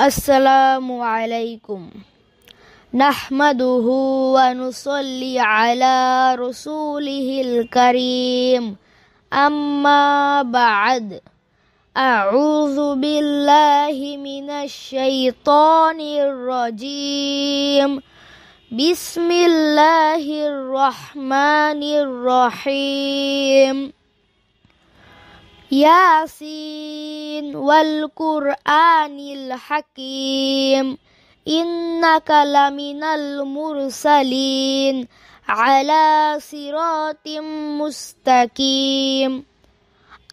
السلام عليكم نحمده ونصلي على رسوله الكريم أما بعد أعوذ بالله من الشيطان الرجيم بسم الله الرحمن الرحيم ইয়াসিন ওয়াল কুরআনিল হাকিম ইন্নাকা লামিনাল মুরসালিন আলা সিরাতিম মুস্তাকিম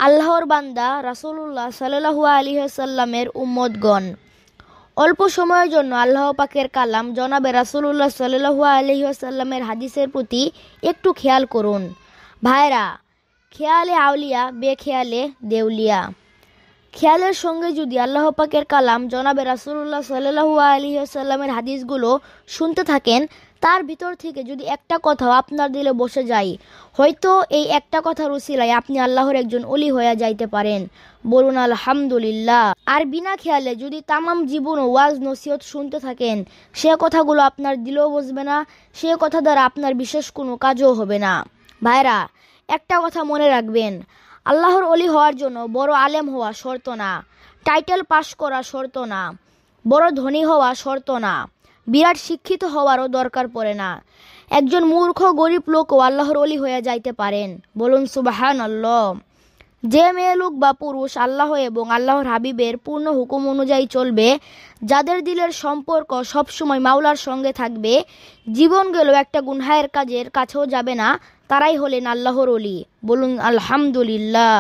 আল্লাহর বান্দা রাসূলুল্লাহ সাল্লাল্লাহু আলাইহি সাল্লামের উম্মতগণ অল্প সময়ের জন্য আল্লাহ পাকের কালাম জনাবে রাসূলুল্লাহ সাল্লাল্লাহু আলাইহি সাল্লামের হাদিসের প্রতি একটু খেয়াল করুন ভাইরা খেয়ালে আউলিয়া বেখেয়ালে দেউলিয়া খেয়ালের সঙ্গে যদি আল্লাহ পাকের কালাম জনাবে রাসুল্লাহ সাল্লাহু আলহিহাসাল্লামের হাদিসগুলো শুনতে থাকেন তার ভিতর থেকে যদি একটা কথাও আপনার দিলে বসে যায় হয়তো এই একটা কথার উসিলায় আপনি আল্লাহর একজন অলি হয়ে যাইতে পারেন বলুন আলহামদুলিল্লাহ আর বিনা খেয়ালে যদি তামাম জীবন ও ওয়াজ নসিহত শুনতে থাকেন সে কথাগুলো আপনার দিলেও বসবে না সে কথা দ্বারা আপনার বিশেষ কোনো কাজও হবে না ভাইরা একটা কথা মনে রাখবেন আল্লাহর অলি হওয়ার জন্য বড় আলেম হওয়া শর্ত না টাইটেল পাশ করা শর্ত না বড় ধনী হওয়া শর্ত না বিরাট শিক্ষিত হওয়ারও দরকার পড়ে না একজন মূর্খ গরিব লোকও আল্লাহর অলি হয়ে যাইতে পারেন বলুন সুবাহান যে মেয়ে লোক বা পুরুষ আল্লাহ এবং আল্লাহর হাবিবের পূর্ণ হুকুম অনুযায়ী চলবে যাদের দিলের সম্পর্ক সবসময় মাওলার সঙ্গে থাকবে জীবন গেলেও একটা গুনহায়ের কাজের কাছেও যাবে না তারাই হলেন আল্লাহর অলি বলুন আলহামদুলিল্লাহ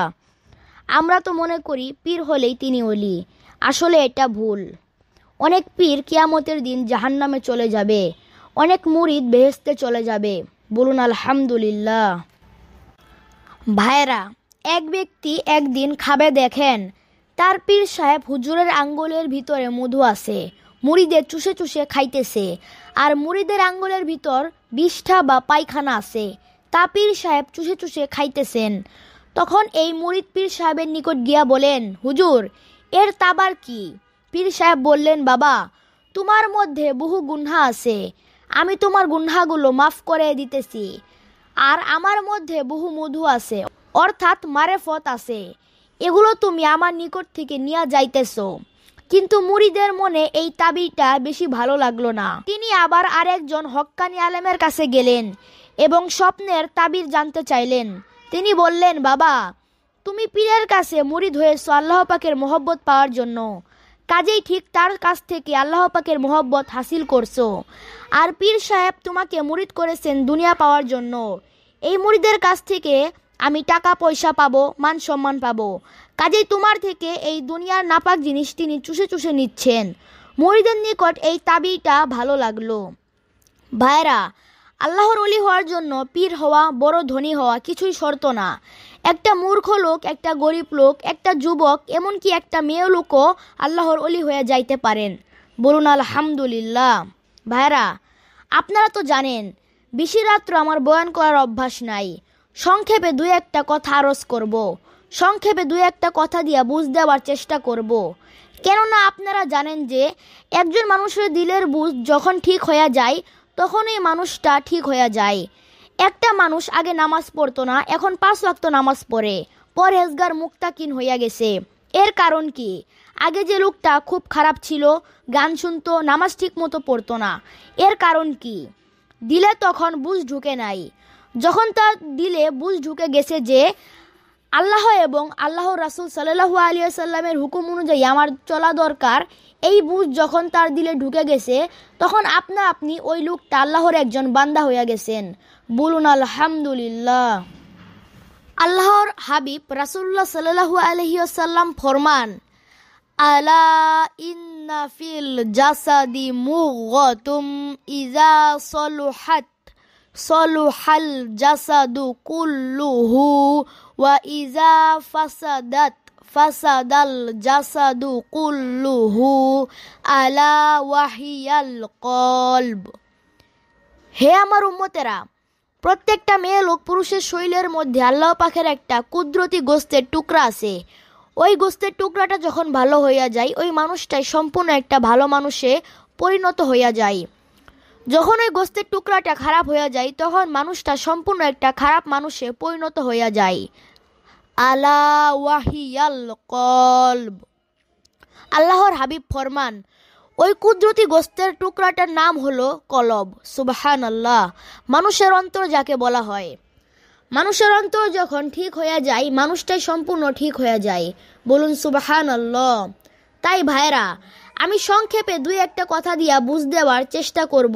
আমরা তো মনে করি পীর হলেই তিনি অলি আসলে এটা ভুল অনেক পীর কিয়ামতের দিন জাহান্নামে চলে যাবে অনেক মুরিদ বেহেস্তে চলে যাবে বলুন আলহামদুলিল্লাহ ভাইরা এক ব্যক্তি একদিন খাবে দেখেন তার পীর সাহেব হুজুরের আঙ্গুলের ভিতরে মধু আছে মুড়িদের চুষে চুষে খাইতেছে আর মুড়িদের আঙ্গুলের ভিতর বিষ্ঠা বা পায়খানা আছে তা পীর সাহেব চুষে চুষে খাইতেছেন তখন এই মুরিদ পীর সাহেবের নিকট গিয়া বলেন হুজুর এর তাবার কি পীর সাহেব বললেন বাবা তোমার মধ্যে বহু গুনহা আছে আমি তোমার গুনহাগুলো মাফ করে দিতেছি আর আমার মধ্যে বহু মধু আছে অর্থাৎ মারেফত আছে এগুলো তুমি আমার নিকট থেকে নিয়ে যাইতেছ কিন্তু মুড়িদের মনে এই তাবিটা বেশি ভালো লাগলো না তিনি আবার আরেকজন হক্কানি আলেমের কাছে গেলেন এবং স্বপ্নের তাবির জানতে চাইলেন তিনি বললেন বাবা তুমি পীরের কাছে মুরিদ হয়েছ আল্লাহ পাকের মোহব্বত পাওয়ার জন্য কাজেই ঠিক তার কাছ থেকে আল্লাহ পাকের মোহব্বত হাসিল করছো আর পীর সাহেব তোমাকে মুরিদ করেছেন দুনিয়া পাওয়ার জন্য এই মুড়িদের কাছ থেকে আমি টাকা পয়সা পাবো মান সম্মান পাবো কাজেই তোমার থেকে এই দুনিয়ার নাপাক জিনিস তিনি চুষে চুষে নিচ্ছেন মুরিদের নিকট এই তাবিটা ভালো লাগলো ভাইরা আল্লাহর অলি হওয়ার জন্য পীর হওয়া বড় ধনী হওয়া কিছুই শর্ত না একটা মূর্খ লোক একটা গরিব লোক একটা যুবক এমনকি একটা মেয়ে লোকও আল্লাহর অলি হয়ে যাইতে পারেন বলুন আলহামদুলিল্লাহ ভাইরা আপনারা তো জানেন বেশি রাত্র আমার বয়ান করার অভ্যাস নাই সংক্ষেপে দু একটা কথা আরজ করব। সংক্ষেপে দু একটা কথা দিয়া বুঝ দেওয়ার চেষ্টা করব। কেননা আপনারা জানেন যে একজন মানুষের দিলের বুঝ যখন ঠিক হয়ে যায় তখনই মানুষটা ঠিক হয়ে যায় একটা মানুষ আগে নামাজ পড়তো না এখন পাঁচ ওয়াক্ত নামাজ পড়ে পরহেজগার মুক্তাকিন হইয়া গেছে এর কারণ কি আগে যে লোকটা খুব খারাপ ছিল গান শুনতো নামাজ ঠিক মতো পড়তো না এর কারণ কি দিলে তখন বুঝ ঢুকে নাই যখন তার দিলে বুঝ ঢুকে গেছে যে আল্লাহ এবং আল্লাহ রাসুল সাল্লাহু আলিয়া হুকুম অনুযায়ী আমার চলা দরকার এই বুঝ যখন তার দিলে ঢুকে গেছে তখন আপনা আপনি ওই লোকটা আল্লাহর একজন বান্দা হইয়া গেছেন বলুন আলহামদুলিল্লাহ আল্লাহর হাবিব রাসুল্লাহ সাল্লাহু আলহিউসাল্লাম ফরমান আলা ইন্নাফিল জাসাদি মুগতুম ইজা সলুহাত সলুহাল জাসাদু কুল্লুহু ওয়া ইজা ফাসাদাত ফাসাদাল জাসাদু কুল্লুহু আলা ওয়াহিয়াল হে আমার উম্মতেরা প্রত্যেকটা মেয়ে লোক পুরুষের শৈলের মধ্যে আল্লাহ পাখের একটা কুদরতি গোস্তের টুকরা আছে ওই গোস্তের টুকরাটা যখন ভালো হইয়া যায় ওই মানুষটাই সম্পূর্ণ একটা ভালো মানুষে পরিণত হইয়া যায় যখন ওই গোস্তের টুকরাটা খারাপ হয়ে যায় তখন মানুষটা সম্পূর্ণ একটা খারাপ মানুষে পরিণত হইয়া যায় আলা ওয়াহিয়াল কলব আল্লাহর হাবিব ফরমান ওই কুদরতি গোস্তের টুকরাটার নাম হলো কলব সুবাহান আল্লাহ মানুষের অন্তর যাকে বলা হয় মানুষের অন্তর যখন ঠিক হয়ে যায় মানুষটাই সম্পূর্ণ ঠিক হয়ে যায় বলুন সুবাহান আল্লাহ তাই ভাইরা আমি সংক্ষেপে দুই একটা কথা দিয়া বুঝ দেওয়ার চেষ্টা করব।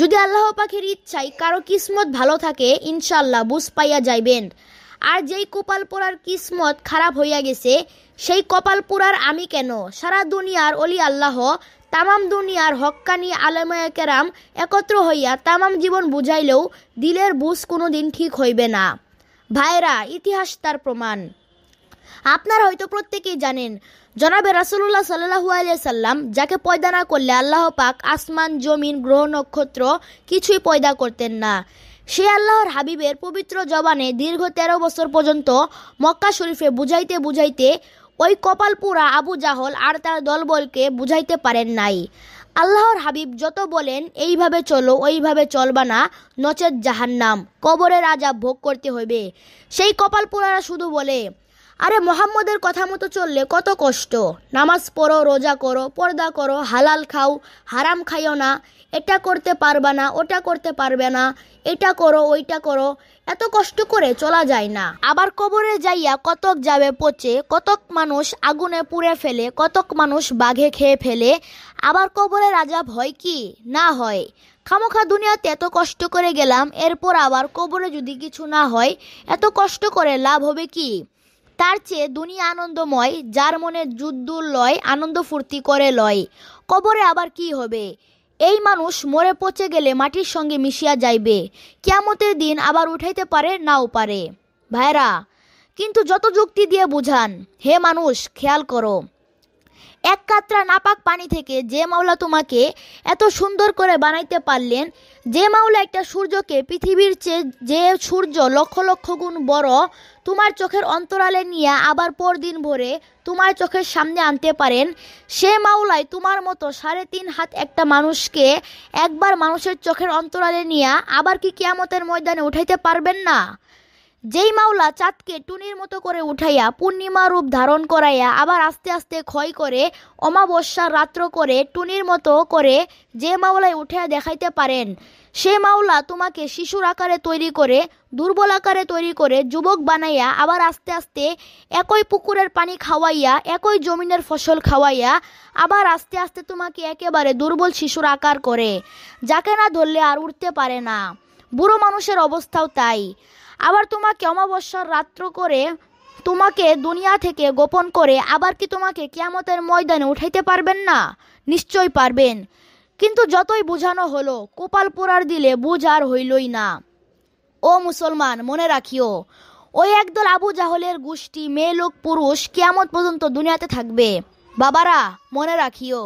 যদি আল্লাহ পাখির ইচ্ছায় কারো কিসমত ভালো থাকে ইনশাল্লাহ বুঝ পাইয়া যাইবেন আর যেই কপাল পোড়ার কিসমত খারাপ হইয়া গেছে সেই কপাল পোড়ার আমি কেন সারা দুনিয়ার অলি আল্লাহ তামাম দুনিয়ার হক্কানি আলেময়া কেরাম একত্র হইয়া তামাম জীবন বুঝাইলেও দিলের বুঝ কোনো দিন ঠিক হইবে না ভাইরা ইতিহাস তার প্রমাণ আপনার হয়তো প্রত্যেকেই জানেন জনাবে রাসুল্লাহ সাল্লাহু আলিয়া সাল্লাম যাকে পয়দা না করলে আল্লাহ পাক আসমান জমিন গ্রহ নক্ষত্র কিছুই পয়দা করতেন না সে আল্লাহর হাবিবের পবিত্র জবানে দীর্ঘ তেরো বছর পর্যন্ত মক্কা শরীফে বুঝাইতে বুঝাইতে ওই কপালপুরা আবু জাহল আর তার দলবলকে বুঝাইতে পারেন নাই আল্লাহর হাবিব যত বলেন এইভাবে চলো ওইভাবে চলবা না নচেত জাহান্নাম কবরের আজাব ভোগ করতে হইবে সেই কপালপুরারা শুধু বলে আরে মোহাম্মদের কথা মতো চললে কত কষ্ট নামাজ পড়ো রোজা করো পর্দা করো হালাল খাও হারাম খাইও না এটা করতে পারবে না ওটা করতে পারবে না এটা করো ওইটা করো এত কষ্ট করে চলা যায় না আবার কবরে যাইয়া কতক যাবে পচে কতক মানুষ আগুনে পুড়ে ফেলে কতক মানুষ বাঘে খেয়ে ফেলে আবার কবরে রাজা ভয় কি না হয় খামোখা দুনিয়াতে এত কষ্ট করে গেলাম এরপর আবার কবরে যদি কিছু না হয় এত কষ্ট করে লাভ হবে কি তার চেয়ে দুনিয়া আনন্দময় যার মনে যুদ্ধ লয় আনন্দ ফুর্তি করে লয় কবরে আবার কি হবে এই মানুষ মরে পচে গেলে মাটির সঙ্গে মিশিয়া যাইবে কেয়ামতের দিন আবার উঠাইতে পারে নাও পারে ভাইরা কিন্তু যত যুক্তি দিয়ে বুঝান হে মানুষ খেয়াল করো এক কাতরা নাপাক পানি থেকে যে মাওলা তোমাকে এত সুন্দর করে বানাইতে পারলেন যে মাওলা একটা সূর্যকে পৃথিবীর চেয়ে যে সূর্য লক্ষ লক্ষ গুণ বড় তোমার চোখের অন্তরালে নিয়ে আবার পরদিন ভরে তোমার চোখের সামনে আনতে পারেন সে মাওলাই তোমার মতো সাড়ে তিন হাত একটা মানুষকে একবার মানুষের চোখের অন্তরালে নিয়ে আবার কি কেয়ামতের ময়দানে উঠাইতে পারবেন না যেই মাওলা চাঁদকে টুনির মতো করে উঠাইয়া পূর্ণিমা রূপ ধারণ করাইয়া আবার আস্তে আস্তে ক্ষয় করে অমাবস্যার রাত্র করে টুনির মতো করে যে মাওলায় উঠাইয়া দেখাইতে পারেন সে মাওলা তোমাকে শিশুর আকারে তৈরি করে দুর্বল আকারে তৈরি করে যুবক বানাইয়া আবার আস্তে আস্তে একই পুকুরের পানি খাওয়াইয়া একই জমিনের ফসল খাওয়াইয়া আবার আস্তে আস্তে তোমাকে একেবারে দুর্বল শিশুর আকার করে যাকে না ধরলে আর উঠতে পারে না বুড়ো মানুষের অবস্থাও তাই আবার তোমাকে অমাবস্যার রাত্র করে তোমাকে দুনিয়া থেকে গোপন করে আবার কি তোমাকে কিয়ামতের ময়দানে উঠাইতে পারবেন না নিশ্চয় পারবেন কিন্তু যতই বোঝানো হলো কোপাল পোড়ার দিলে বুঝ আর হইলই না ও মুসলমান মনে রাখিও ওই একদল আবু জাহলের গোষ্ঠী মেয়ে লোক পুরুষ কিয়ামত পর্যন্ত দুনিয়াতে থাকবে বাবারা মনে রাখিও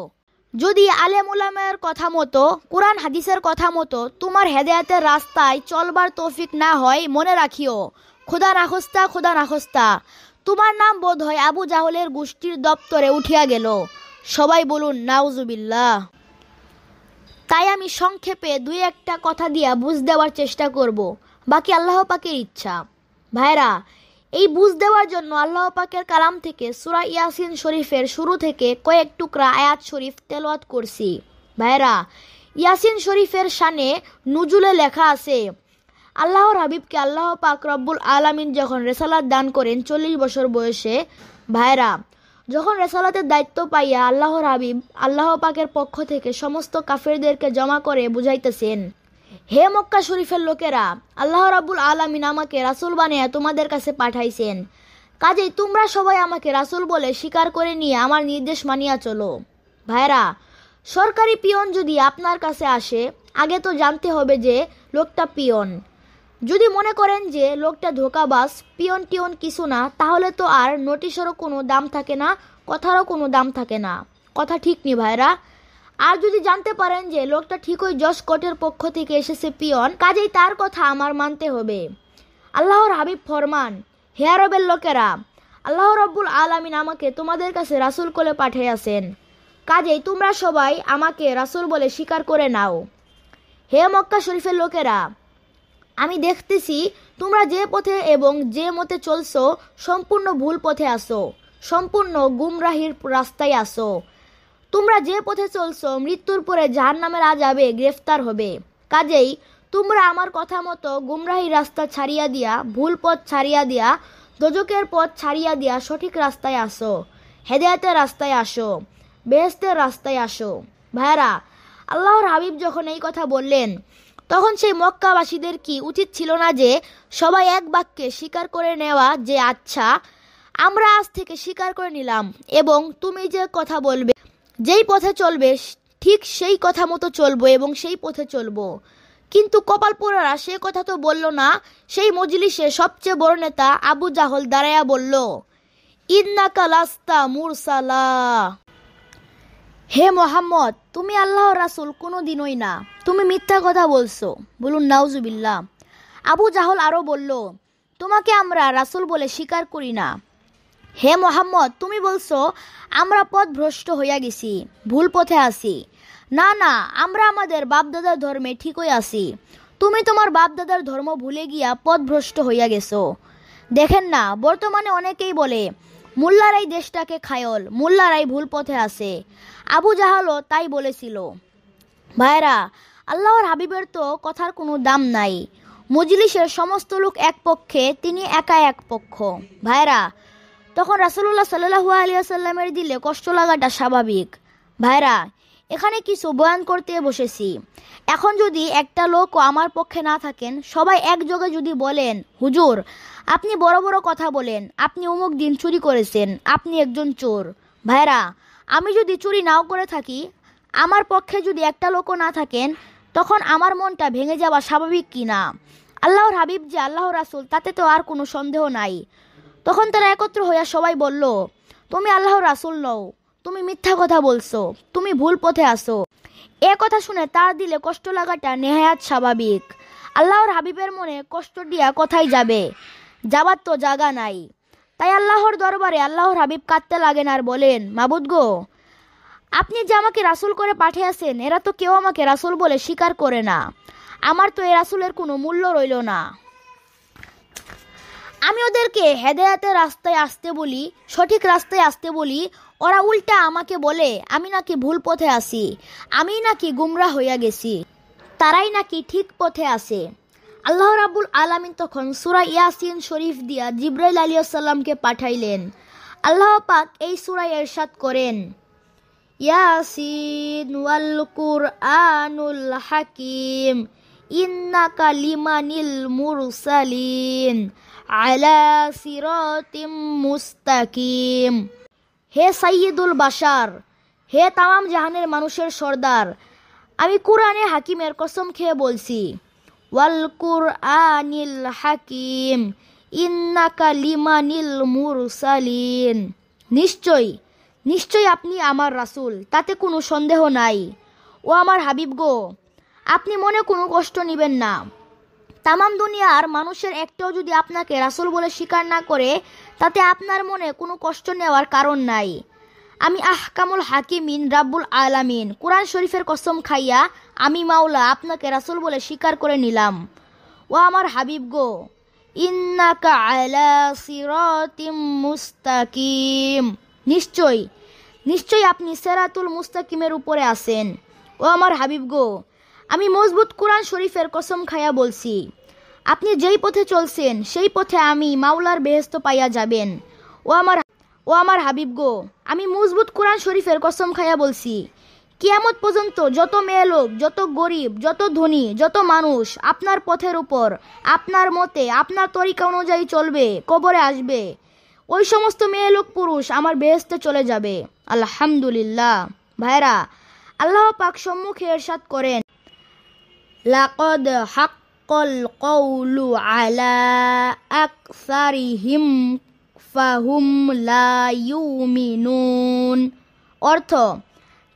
যদি আলেম উলামের কথা মতো কোরআন হাদিসের কথা মতো তোমার হেদায়াতের রাস্তায় চলবার তৌফিক না হয় মনে রাখিও খোদা রাখস্তা খোদা রাখস্তা তোমার নাম বোধ হয় আবু জাহলের গোষ্ঠীর দপ্তরে উঠিয়া গেল সবাই বলুন নাউজুবিল্লা তাই আমি সংক্ষেপে দুই একটা কথা দিয়া বুঝ দেওয়ার চেষ্টা করব বাকি আল্লাহ পাকের ইচ্ছা ভাইরা এই বুঝ দেওয়ার জন্য আল্লাহ পাকের কালাম থেকে সুরা ইয়াসিন শরীফের শুরু থেকে কয়েক টুকরা আয়াত শরীফ তেলওয়াত করছি ভাইরা ইয়াসিন শরীফের সানে নুজুলে লেখা আছে আল্লাহর হাবিবকে আল্লাহ পাক রব্বুল আলমিন যখন রেসালাত দান করেন চল্লিশ বছর বয়সে ভাইরা যখন রেসালাতের দায়িত্ব পাইয়া আল্লাহর হাবিব আল্লাহ পাকের পক্ষ থেকে সমস্ত কাফেরদেরকে জমা করে বুঝাইতেছেন হে মক্কা শরীফের লোকেরা আল্লাহ রাবুল আলমিন আমাকে রাসুল বানিয়ে তোমাদের কাছে পাঠাইছেন কাজেই তোমরা সবাই আমাকে রাসুল বলে স্বীকার করে নিয়ে আমার নির্দেশ মানিয়া চলো ভাইরা সরকারি পিয়ন যদি আপনার কাছে আসে আগে তো জানতে হবে যে লোকটা পিয়ন যদি মনে করেন যে লোকটা ধোকাবাস পিয়ন টিয়ন কিছু না তাহলে তো আর নোটিশেরও কোনো দাম থাকে না কথারও কোনো দাম থাকে না কথা ঠিক নি ভাইরা আর যদি জানতে পারেন যে লোকটা ঠিকই যশ কোটের পক্ষ থেকে এসেছে পিয়ন কাজেই তার কথা আমার মানতে হবে আল্লাহর হাবিব ফরমান হেয়ারবের লোকেরা আল্লাহ রব্বুল আলমিন আমাকে তোমাদের কাছে রাসুল কোলে আসেন কাজেই তোমরা সবাই আমাকে রাসুল বলে স্বীকার করে নাও হে মক্কা শরীফের লোকেরা আমি দেখতেছি তোমরা যে পথে এবং যে মতে চলছ সম্পূর্ণ ভুল পথে আসো সম্পূর্ণ গুমরাহির রাস্তায় আসো তোমরা যে পথে চলছ মৃত্যুর পরে যার নামের আজাবে গ্রেফতার হবে কাজেই তোমরা আমার কথা মতো গুমরাহি রাস্তা ছাড়িয়া দিয়া ভুল পথ ছাড়িয়া দিয়া দোজকের পথ ছাড়িয়া দিয়া সঠিক রাস্তায় আসো হেদায়তের রাস্তায় আসো বেহেস্তের রাস্তায় আসো ভাইরা আল্লাহর হাবিব যখন এই কথা বললেন তখন সেই মক্কাবাসীদের কি উচিত ছিল না যে সবাই এক বাক্যে স্বীকার করে নেওয়া যে আচ্ছা আমরা আজ থেকে স্বীকার করে নিলাম এবং তুমি যে কথা বলবে যেই পথে চলবে ঠিক সেই কথা মতো চলবো এবং সেই পথে চলবো কিন্তু কপালপুরারা সে কথা তো বলল না সেই মজলিসে সবচেয়ে বড় নেতা আবু জাহল দাঁড়াইয়া বলল ইন্নাকা লাস্তা মুরসালা হে মোহাম্মদ তুমি আল্লাহ রাসুল কোনো দিনই না তুমি মিথ্যা কথা বলছো বলুন নাউজুবিল্লা আবু জাহল আরও বলল তোমাকে আমরা রাসুল বলে স্বীকার করি না হে মোহাম্মদ তুমি বলছো আমরা পথ ভ্রষ্ট হইয়া গেছি ভুল পথে আছি না না আমরা আমাদের বাপদাদার ধর্মে ঠিকই আছি তুমি তোমার বাপদাদার ধর্ম ভুলে গিয়া পথ ভ্রষ্ট হইয়া গেছো দেখেন না বর্তমানে অনেকেই বলে মোল্লারাই দেশটাকে খায়ল মোল্লারাই ভুল পথে আছে আবু জাহালও তাই বলেছিল ভাইরা আল্লাহর হাবিবের তো কথার কোনো দাম নাই মজলিসের সমস্ত লোক এক পক্ষে তিনি একা এক পক্ষ ভাইরা তখন রাসুল্লাহ আলী আসাল্লামের দিলে কষ্ট লাগাটা স্বাভাবিক ভাইরা এখানে কিছু বয়ান করতে বসেছি এখন যদি একটা লোকও আমার পক্ষে না থাকেন সবাই একযোগে যদি বলেন হুজুর আপনি বড় বড় কথা বলেন আপনি অমুক দিন চুরি করেছেন আপনি একজন চোর ভাইরা আমি যদি চুরি নাও করে থাকি আমার পক্ষে যদি একটা লোকও না থাকেন তখন আমার মনটা ভেঙে যাওয়া স্বাভাবিক কি না আল্লাহর হাবিব যে আল্লাহ রাসুল তাতে তো আর কোনো সন্দেহ নাই তখন তারা একত্র হইয়া সবাই বলল তুমি আল্লাহ রাসুল নও তুমি মিথ্যা কথা বলছো তুমি ভুল পথে আসো এ কথা শুনে তার দিলে কষ্ট লাগাটা নেহায়াত স্বাভাবিক আল্লাহর হাবিবের মনে কষ্ট দিয়া কথাই যাবে যাবার তো জাগা নাই তাই আল্লাহর দরবারে আল্লাহর হাবিব কাঁদতে লাগেন আর বলেন মাবুদ গো আপনি যে আমাকে রাসুল করে পাঠিয়েছেন এরা তো কেউ আমাকে রাসুল বলে স্বীকার করে না আমার তো এ রাসুলের কোনো মূল্য রইল না আমি ওদেরকে হেদায়াতে রাস্তায় আসতে বলি সঠিক রাস্তায় আসতে বলি ওরা উল্টা আমাকে বলে আমি নাকি ভুল পথে আসি আমি নাকি গুমরা হইয়া গেছি তারাই নাকি ঠিক পথে আসে আল্লাহ রাবুল আলামিন তখন সুরা ইয়াসিন শরীফ দিয়া জিব্রাইল আলিয়াসাল্লামকে পাঠাইলেন আল্লাহ পাক এই সুরা এরশাদ করেন ইয়াসিন ওয়াল কুরআনুল হাকিম ইন্নাকা লিমানিল মুরসালিন আলা সিরতিম মুস্তাকিম হে সাইয়দুল বাসার হে তামাম জাহানের মানুষের সর্দার আমি কুরআনে হাকিমের কসম খেয়ে বলছি ওয়াল কুরআনিল হাকিম ইন্নাকা লিমানিল মুরসালিন নিশ্চয় নিশ্চয় আপনি আমার রাসুল তাতে কোনো সন্দেহ নাই ও আমার হাবিব গো আপনি মনে কোনো কষ্ট নেবেন না তামাম দুনিয়ার মানুষের একটাও যদি আপনাকে রাসুল বলে স্বীকার না করে তাতে আপনার মনে কোনো কষ্ট নেওয়ার কারণ নাই আমি আহকামুল হাকিমিন রাব্বুল আলামিন কোরআন শরীফের কসম খাইয়া আমি মাওলা আপনাকে রাসুল বলে স্বীকার করে নিলাম ও আমার হাবিব গো ইন্নাকা আলা মুস্তাকিম নিশ্চয় নিশ্চয়ই আপনি সেরাতুল মুস্তাকিমের উপরে আছেন ও আমার হাবিব গো আমি মজবুত কোরআন শরীফের কসম খায়া বলছি আপনি যেই পথে চলছেন সেই পথে আমি মাওলার বেহেস্ত পাইয়া যাবেন ও আমার ও আমার হাবিব গো আমি মজবুত কোরআন শরীফের কসম খায়া বলছি কিয়ামত পর্যন্ত যত মেয়ে লোক যত গরিব যত ধনী যত মানুষ আপনার পথের উপর আপনার মতে আপনার তরিকা অনুযায়ী চলবে কবরে আসবে ওই সমস্ত মেয়ে লোক পুরুষ আমার বেহেস্তে চলে যাবে আলহামদুলিল্লাহ ভাইরা আল্লাহ পাক সম্মুখে এরশাদ করেন لقد حق القول على أكثرهم لا يؤمنون অর্থ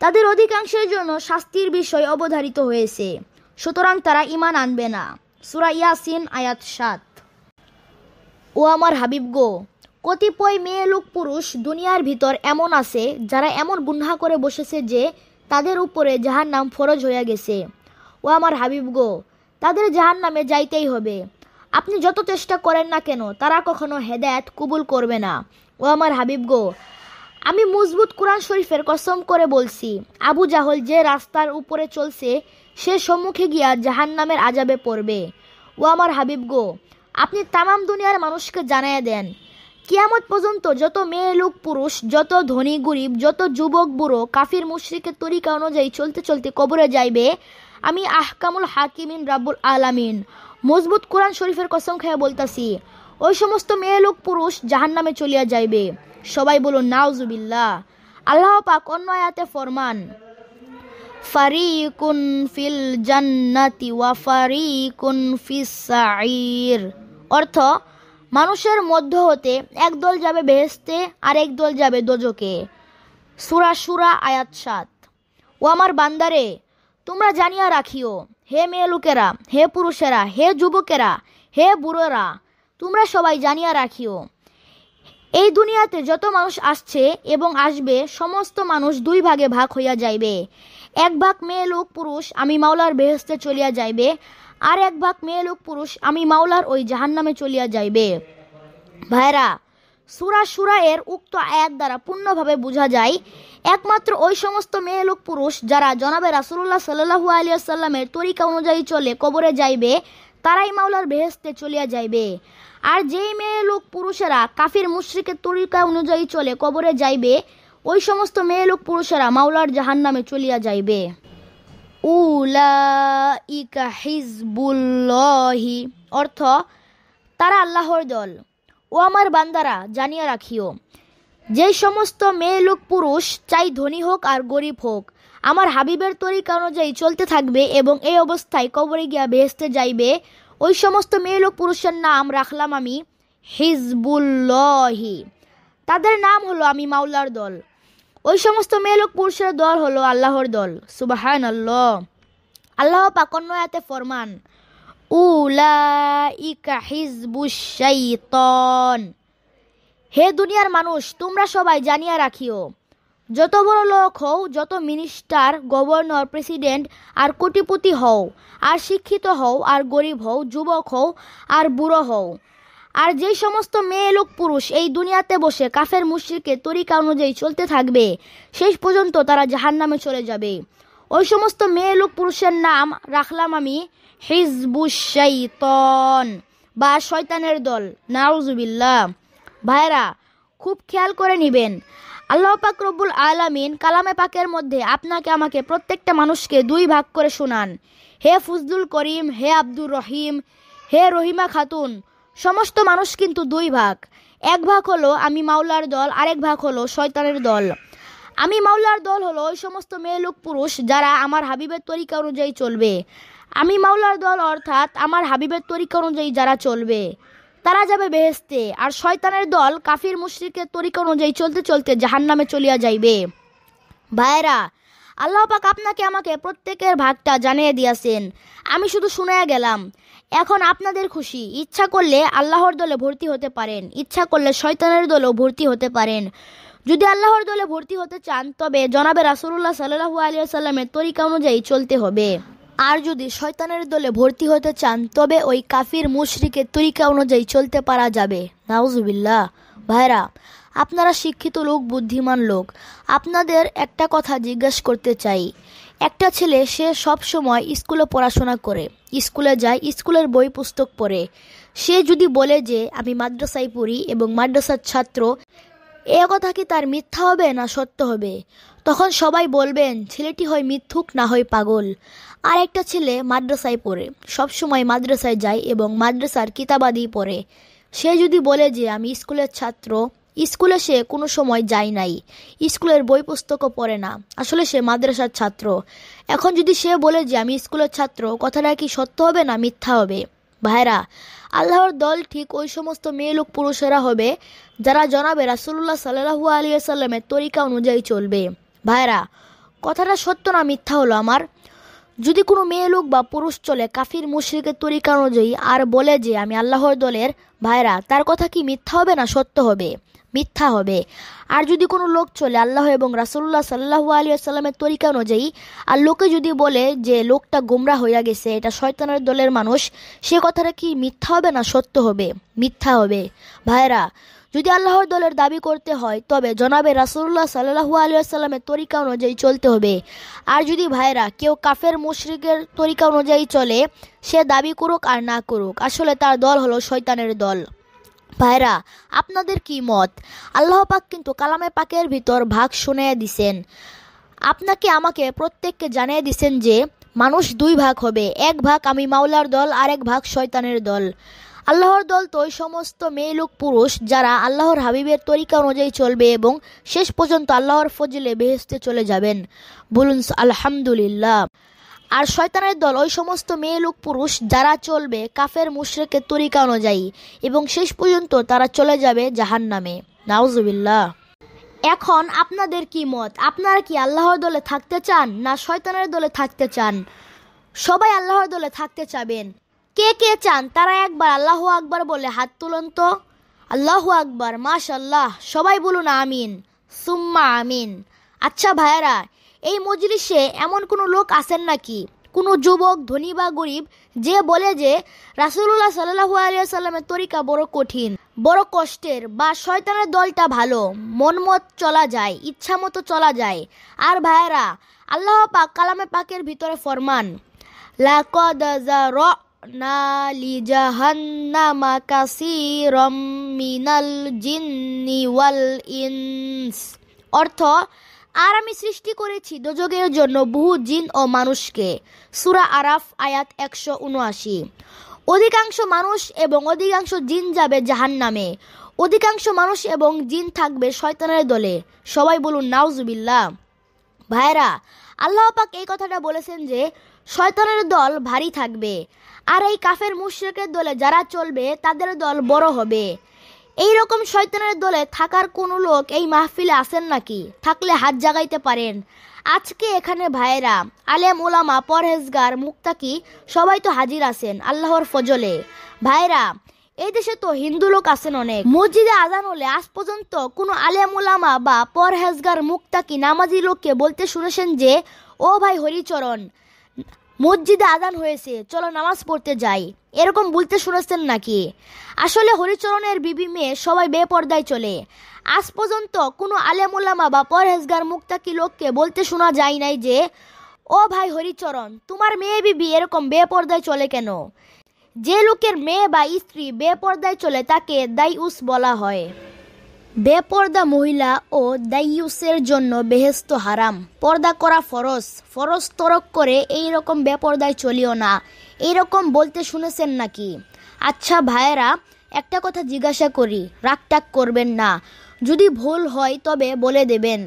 তাদের অধিকাংশের জন্য শাস্তির বিষয় অবধারিত হয়েছে সুতরাং তারা ইমান আনবে না সুরা ইয়াসিন আয়াত সাত ও আমার হাবিব গো কতিপয় মেয়ে লোক পুরুষ দুনিয়ার ভিতর এমন আছে যারা এমন গুন্হা করে বসেছে যে তাদের উপরে যাহার নাম ফরজ হইয়া গেছে ও আমার হাবিব গো তাদের জাহান নামে যাইতেই হবে আপনি যত চেষ্টা করেন না কেন তারা কখনো হেদায়ত কবুল করবে না ও আমার হাবিব গো আমি মজবুত কোরআন শরীফের কসম করে বলছি আবু জাহল যে রাস্তার উপরে চলছে সে সম্মুখে গিয়া জাহান নামের আজাবে পড়বে ও আমার হাবিব গো আপনি তামাম দুনিয়ার মানুষকে জানাইয়া দেন কিয়ামত পর্যন্ত যত মেয়ে লোক পুরুষ যত ধনী গরিব যত যুবক বুড়ো কাফির মুশ্রিকের তরিকা অনুযায়ী চলতে চলতে কবরে যাইবে আমি আহকামুল হাকিমিন রাব্বুল আলামিন মজবুত কোরআন শরীফের কসম খেয়ে বলতাছি ওই সমস্ত মেয়ে লোক পুরুষ জাহান নামে চলিয়া যাইবে সবাই বলুন নাউজুবিল্লা আল্লাহ পাক অন্য আয়াতে ফরমান ফারিকুন ফিল জান্নাতি ওয়া ফারিকুন ফিস সাঈর অর্থ মানুষের মধ্য হতে একদল যাবে বেহেস্তে আর একদল যাবে দোজকে সুরা সুরা আয়াত সাত ও আমার বান্দারে তোমরা জানিয়া রাখিও হে মেয়ে লোকেরা হে পুরুষেরা হে যুবকেরা হে বুড়োরা তোমরা সবাই জানিয়া রাখিও এই দুনিয়াতে যত মানুষ আসছে এবং আসবে সমস্ত মানুষ দুই ভাগে ভাগ হইয়া যাইবে এক ভাগ মেয়ে লোক পুরুষ আমি মাওলার বেহেস্তে চলিয়া যাইবে আর এক ভাগ মেয়ে লোক পুরুষ আমি মাওলার ওই জাহান্নামে চলিয়া যাইবে ভাইরা সুরা সুরা এর উক্ত আয়াত দ্বারা পূর্ণভাবে বোঝা যায় একমাত্র ওই সমস্ত মেয়ে লোক পুরুষ যারা জনাবে রাসুল্লাহ সাল্লু আলিয়াসাল্লামের তরিকা অনুযায়ী চলে কবরে যাইবে তারাই মাওলার বেহেস্তে চলিয়া যাইবে আর যেই মেয়ে লোক পুরুষেরা কাফির মুশ্রিকের তরিকা অনুযায়ী চলে কবরে যাইবে ওই সমস্ত মেয়ে লোক পুরুষেরা মাওলার জাহান নামে চলিয়া যাইবে উলা অর্থ তারা আল্লাহর দল ও আমার বান্দারা জানিয়ে রাখিও যে সমস্ত মেয়ে লোক পুরুষ চাই ধনী হোক আর গরিব হোক আমার হাবিবের তরিকা অনুযায়ী চলতে থাকবে এবং এই অবস্থায় কবরে গিয়া বেহেস্তে যাইবে ওই সমস্ত মেয়ে লোক পুরুষের নাম রাখলাম আমি হিজবুল্লহি তাদের নাম হলো আমি মাওলার দল ওই সমস্ত মেয়ে লোক পুরুষের দল হলো আল্লাহর দল সুবাহান আল্লাহ আল্লাহ পাকন্নয়াতে ফরমান উলাইকা হিজবুশাইতন হে দুনিয়ার মানুষ তোমরা সবাই জানিয়া রাখিও যত বড় লোক হও যত মিনিস্টার গভর্নর প্রেসিডেন্ট আর কোটিপতি হও আর শিক্ষিত হও আর গরিব হও যুবক হও আর বুড়ো হও আর যেই সমস্ত মেয়ে লোক পুরুষ এই দুনিয়াতে বসে কাফের মুশ্রিকে তরিকা অনুযায়ী চলতে থাকবে শেষ পর্যন্ত তারা জাহান নামে চলে যাবে ওই সমস্ত মেয়ে লোক পুরুষের নাম রাখলাম আমি হিজবুশ শৈতন বা শয়তানের দল নাউজুবিল্লা ভাইরা খুব খেয়াল করে নিবেন আল্লাহ পাক রব্বুল আলামিন কালামে পাকের মধ্যে আপনাকে আমাকে প্রত্যেকটা মানুষকে দুই ভাগ করে শোনান হে ফজলুল করিম হে আব্দুর রহিম হে রহিমা খাতুন সমস্ত মানুষ কিন্তু দুই ভাগ এক ভাগ হলো আমি মাওলার দল আরেক ভাগ হলো শয়তানের দল আমি মাওলার দল হলো ওই সমস্ত মেয়ে লোক পুরুষ যারা আমার হাবিবের তরিকা অনুযায়ী চলবে আমি মাওলার দল অর্থাৎ আমার হাবিবের তরিকা অনুযায়ী যারা চলবে তারা যাবে বেহেস্তে আর শয়তানের দল কাফির মুশ্রিকের তরিকা অনুযায়ী চলতে চলতে জাহান নামে চলিয়া যাইবে ভাইরা আল্লাহপাক আপনাকে আমাকে প্রত্যেকের ভাগটা জানিয়ে দিয়াছেন আমি শুধু শুনাইয়া গেলাম এখন আপনাদের খুশি ইচ্ছা করলে আল্লাহর দলে ভর্তি হতে পারেন ইচ্ছা করলে শয়তানের দলেও ভর্তি হতে পারেন যদি আল্লাহর দলে ভর্তি হতে চান তবে জনাবে রাসুল্লাহ সাল্লু আলিয়া সাল্লামের তরিকা অনুযায়ী চলতে হবে আর যদি শয়তানের দলে ভর্তি হতে চান তবে ওই কাফির মুশরিকে তরিকা অনুযায়ী চলতে পারা যাবে নাউজুবিল্লা ভাইরা আপনারা শিক্ষিত লোক বুদ্ধিমান লোক আপনাদের একটা কথা জিজ্ঞাসা করতে চাই একটা ছেলে সে সব সময় স্কুলে পড়াশোনা করে স্কুলে যায় স্কুলের বই পুস্তক পড়ে সে যদি বলে যে আমি মাদ্রাসায় পড়ি এবং মাদ্রাসার ছাত্র এ কথা কি তার মিথ্যা হবে না সত্য হবে তখন সবাই বলবেন ছেলেটি হয় মিথ্যুক না হয় পাগল আর একটা ছেলে মাদ্রাসায় পড়ে সব সময় মাদ্রাসায় যায় এবং মাদ্রাসার কিতাবাদি পড়ে সে যদি বলে যে আমি স্কুলের ছাত্র স্কুলে সে কোনো সময় যায় নাই স্কুলের বই পুস্তকও পড়ে না আসলে সে মাদ্রাসার ছাত্র এখন যদি সে বলে যে আমি স্কুলের ছাত্র কথাটা কি সত্য হবে না মিথ্যা হবে ভাইরা আল্লাহর দল ঠিক ওই সমস্ত মেয়ে লোক পুরুষেরা হবে যারা জনাবে রাসুল্লাহ সাল্লাহু আলিয়া সাল্লামের তরিকা অনুযায়ী চলবে ভাইরা কথাটা সত্য না মিথ্যা হলো আমার যদি কোনো মেয়ে লোক বা পুরুষ চলে কাফির মুশ্রিকের তরিকা অনুযায়ী আর বলে যে আমি আল্লাহর দলের ভাইরা তার কথা কি মিথ্যা হবে না সত্য হবে মিথ্যা হবে আর যদি কোনো লোক চলে আল্লাহ এবং রাসুল্লাহ সাল্লাহ আলী আসাল্লামের তরিকা অনুযায়ী আর লোকে যদি বলে যে লোকটা গোমরা হইয়া গেছে এটা শয়তানের দলের মানুষ সে কথাটা কি মিথ্যা হবে না সত্য হবে মিথ্যা হবে ভাইরা যদি আল্লাহর দলের দাবি করতে হয় তবে জনাবে রাসুল্লাহ সাল্লাহু আলিয়াল্লামের তরিকা অনুযায়ী চলতে হবে আর যদি ভাইরা কেউ কাফের মুশরিকের তরিকা অনুযায়ী চলে সে দাবি করুক আর না করুক আসলে তার দল হলো শয়তানের দল ভাইরা আপনাদের কি মত আল্লাহ পাক কিন্তু কালামে পাকের ভিতর ভাগ শুনিয়ে দিছেন আপনাকে আমাকে প্রত্যেককে জানিয়ে দিছেন যে মানুষ দুই ভাগ হবে এক ভাগ আমি মাওলার দল আর এক ভাগ শয়তানের দল আল্লাহর দল তো সমস্ত মেয়ে লোক পুরুষ যারা আল্লাহর হাবিবের তরিকা অনুযায়ী চলবে এবং শেষ পর্যন্ত আল্লাহর ফজলে বেহেস্তে চলে যাবেন বলুন আলহামদুলিল্লাহ আর শয়তানের দল ওই সমস্ত মেয়ে লোক পুরুষ যারা চলবে কাফের মুশরেকের তরিকা অনুযায়ী এবং শেষ পর্যন্ত তারা চলে যাবে জাহান নামে নাউজুবিল্লাহ এখন আপনাদের কি মত আপনারা কি আল্লাহর দলে থাকতে চান না শয়তানের দলে থাকতে চান সবাই আল্লাহর দলে থাকতে চাবেন কে কে চান তারা একবার আল্লাহ আকবার বলে হাত তুলন তো আল্লাহ আকবার মাশাল্লাহ সবাই বলুন আমিন সুম্মা আমিন আচ্ছা ভাইরা এই মজলিসে এমন কোনো লোক আছেন নাকি কোনো যুবক ধনী বা গরিব যে বলে যে রাসুল্লাহ সাল্লাহ আলিয়াল্লামের তরিকা বড় কঠিন বড় কষ্টের বা শয়তানের দলটা ভালো মন মত চলা যায় ইচ্ছা মতো চলা যায় আর ভাইয়েরা আল্লাহ পাক কালামে পাকের ভিতরে ফরমান লাকদ র লিজাহান্নামা কাসিরম মিনাল জিন্নি ইনস অর্থ আর আমি সৃষ্টি করেছি দোজগের জন্য বহু জিন ও মানুষকে সুরা আরাফ আয়াত একশো উনআশি অধিকাংশ মানুষ এবং অধিকাংশ জিন যাবে জাহান নামে অধিকাংশ মানুষ এবং জিন থাকবে শয়তানের দলে সবাই বলুন নাউজুবিল্লা ভাইরা আল্লাহ পাক এই কথাটা বলেছেন যে শয়তানের দল ভারী থাকবে আর এই কাফের মুশ্রেকের দলে যারা চলবে তাদের দল বড় হবে এই রকম শয়তানের দলে থাকার কোনো লোক এই মাহফিলে আসেন নাকি থাকলে হাত জাগাইতে পারেন আজকে এখানে ভাইয়েরা আলেম ওলামা পরহেজগার মুক্তাকি সবাই তো হাজির আছেন আল্লাহর ফজলে ভাইরা এই দেশে তো হিন্দু লোক আছেন অনেক মসজিদে আজান হলে আজ পর্যন্ত কোনো আলেমুলামা বা পরহেজগার মুক্তাকি নামাজি লোককে বলতে শুনেছেন যে ও ভাই হরিচরণ মসজিদে আজান হয়েছে চলো নামাজ পড়তে যাই এরকম বলতে শুনেছেন নাকি আসলে হরিচরণের বিবি মেয়ে সবাই বেপর্দায় চলে আজ পর্যন্ত কোনো আলেমুলামা বা পরহেজগার মুক্তাকি লোককে বলতে শোনা যায় নাই যে ও ভাই হরিচরণ তোমার মেয়ে বিবি এরকম বেপর্দায় চলে কেন যে লোকের মেয়ে বা স্ত্রী বেপর্দায় চলে তাকে দাইউস বলা হয় বেপর্দা মহিলা ও দাইউসের জন্য বেহেস্ত হারাম পর্দা করা ফরজ ফরজ তরক করে এই রকম বেপর্দায় চলিও না এই রকম বলতে শুনেছেন নাকি আচ্ছা ভাইয়েরা একটা কথা জিজ্ঞাসা করি রাগটাক করবেন না যদি ভুল হয় তবে বলে দেবেন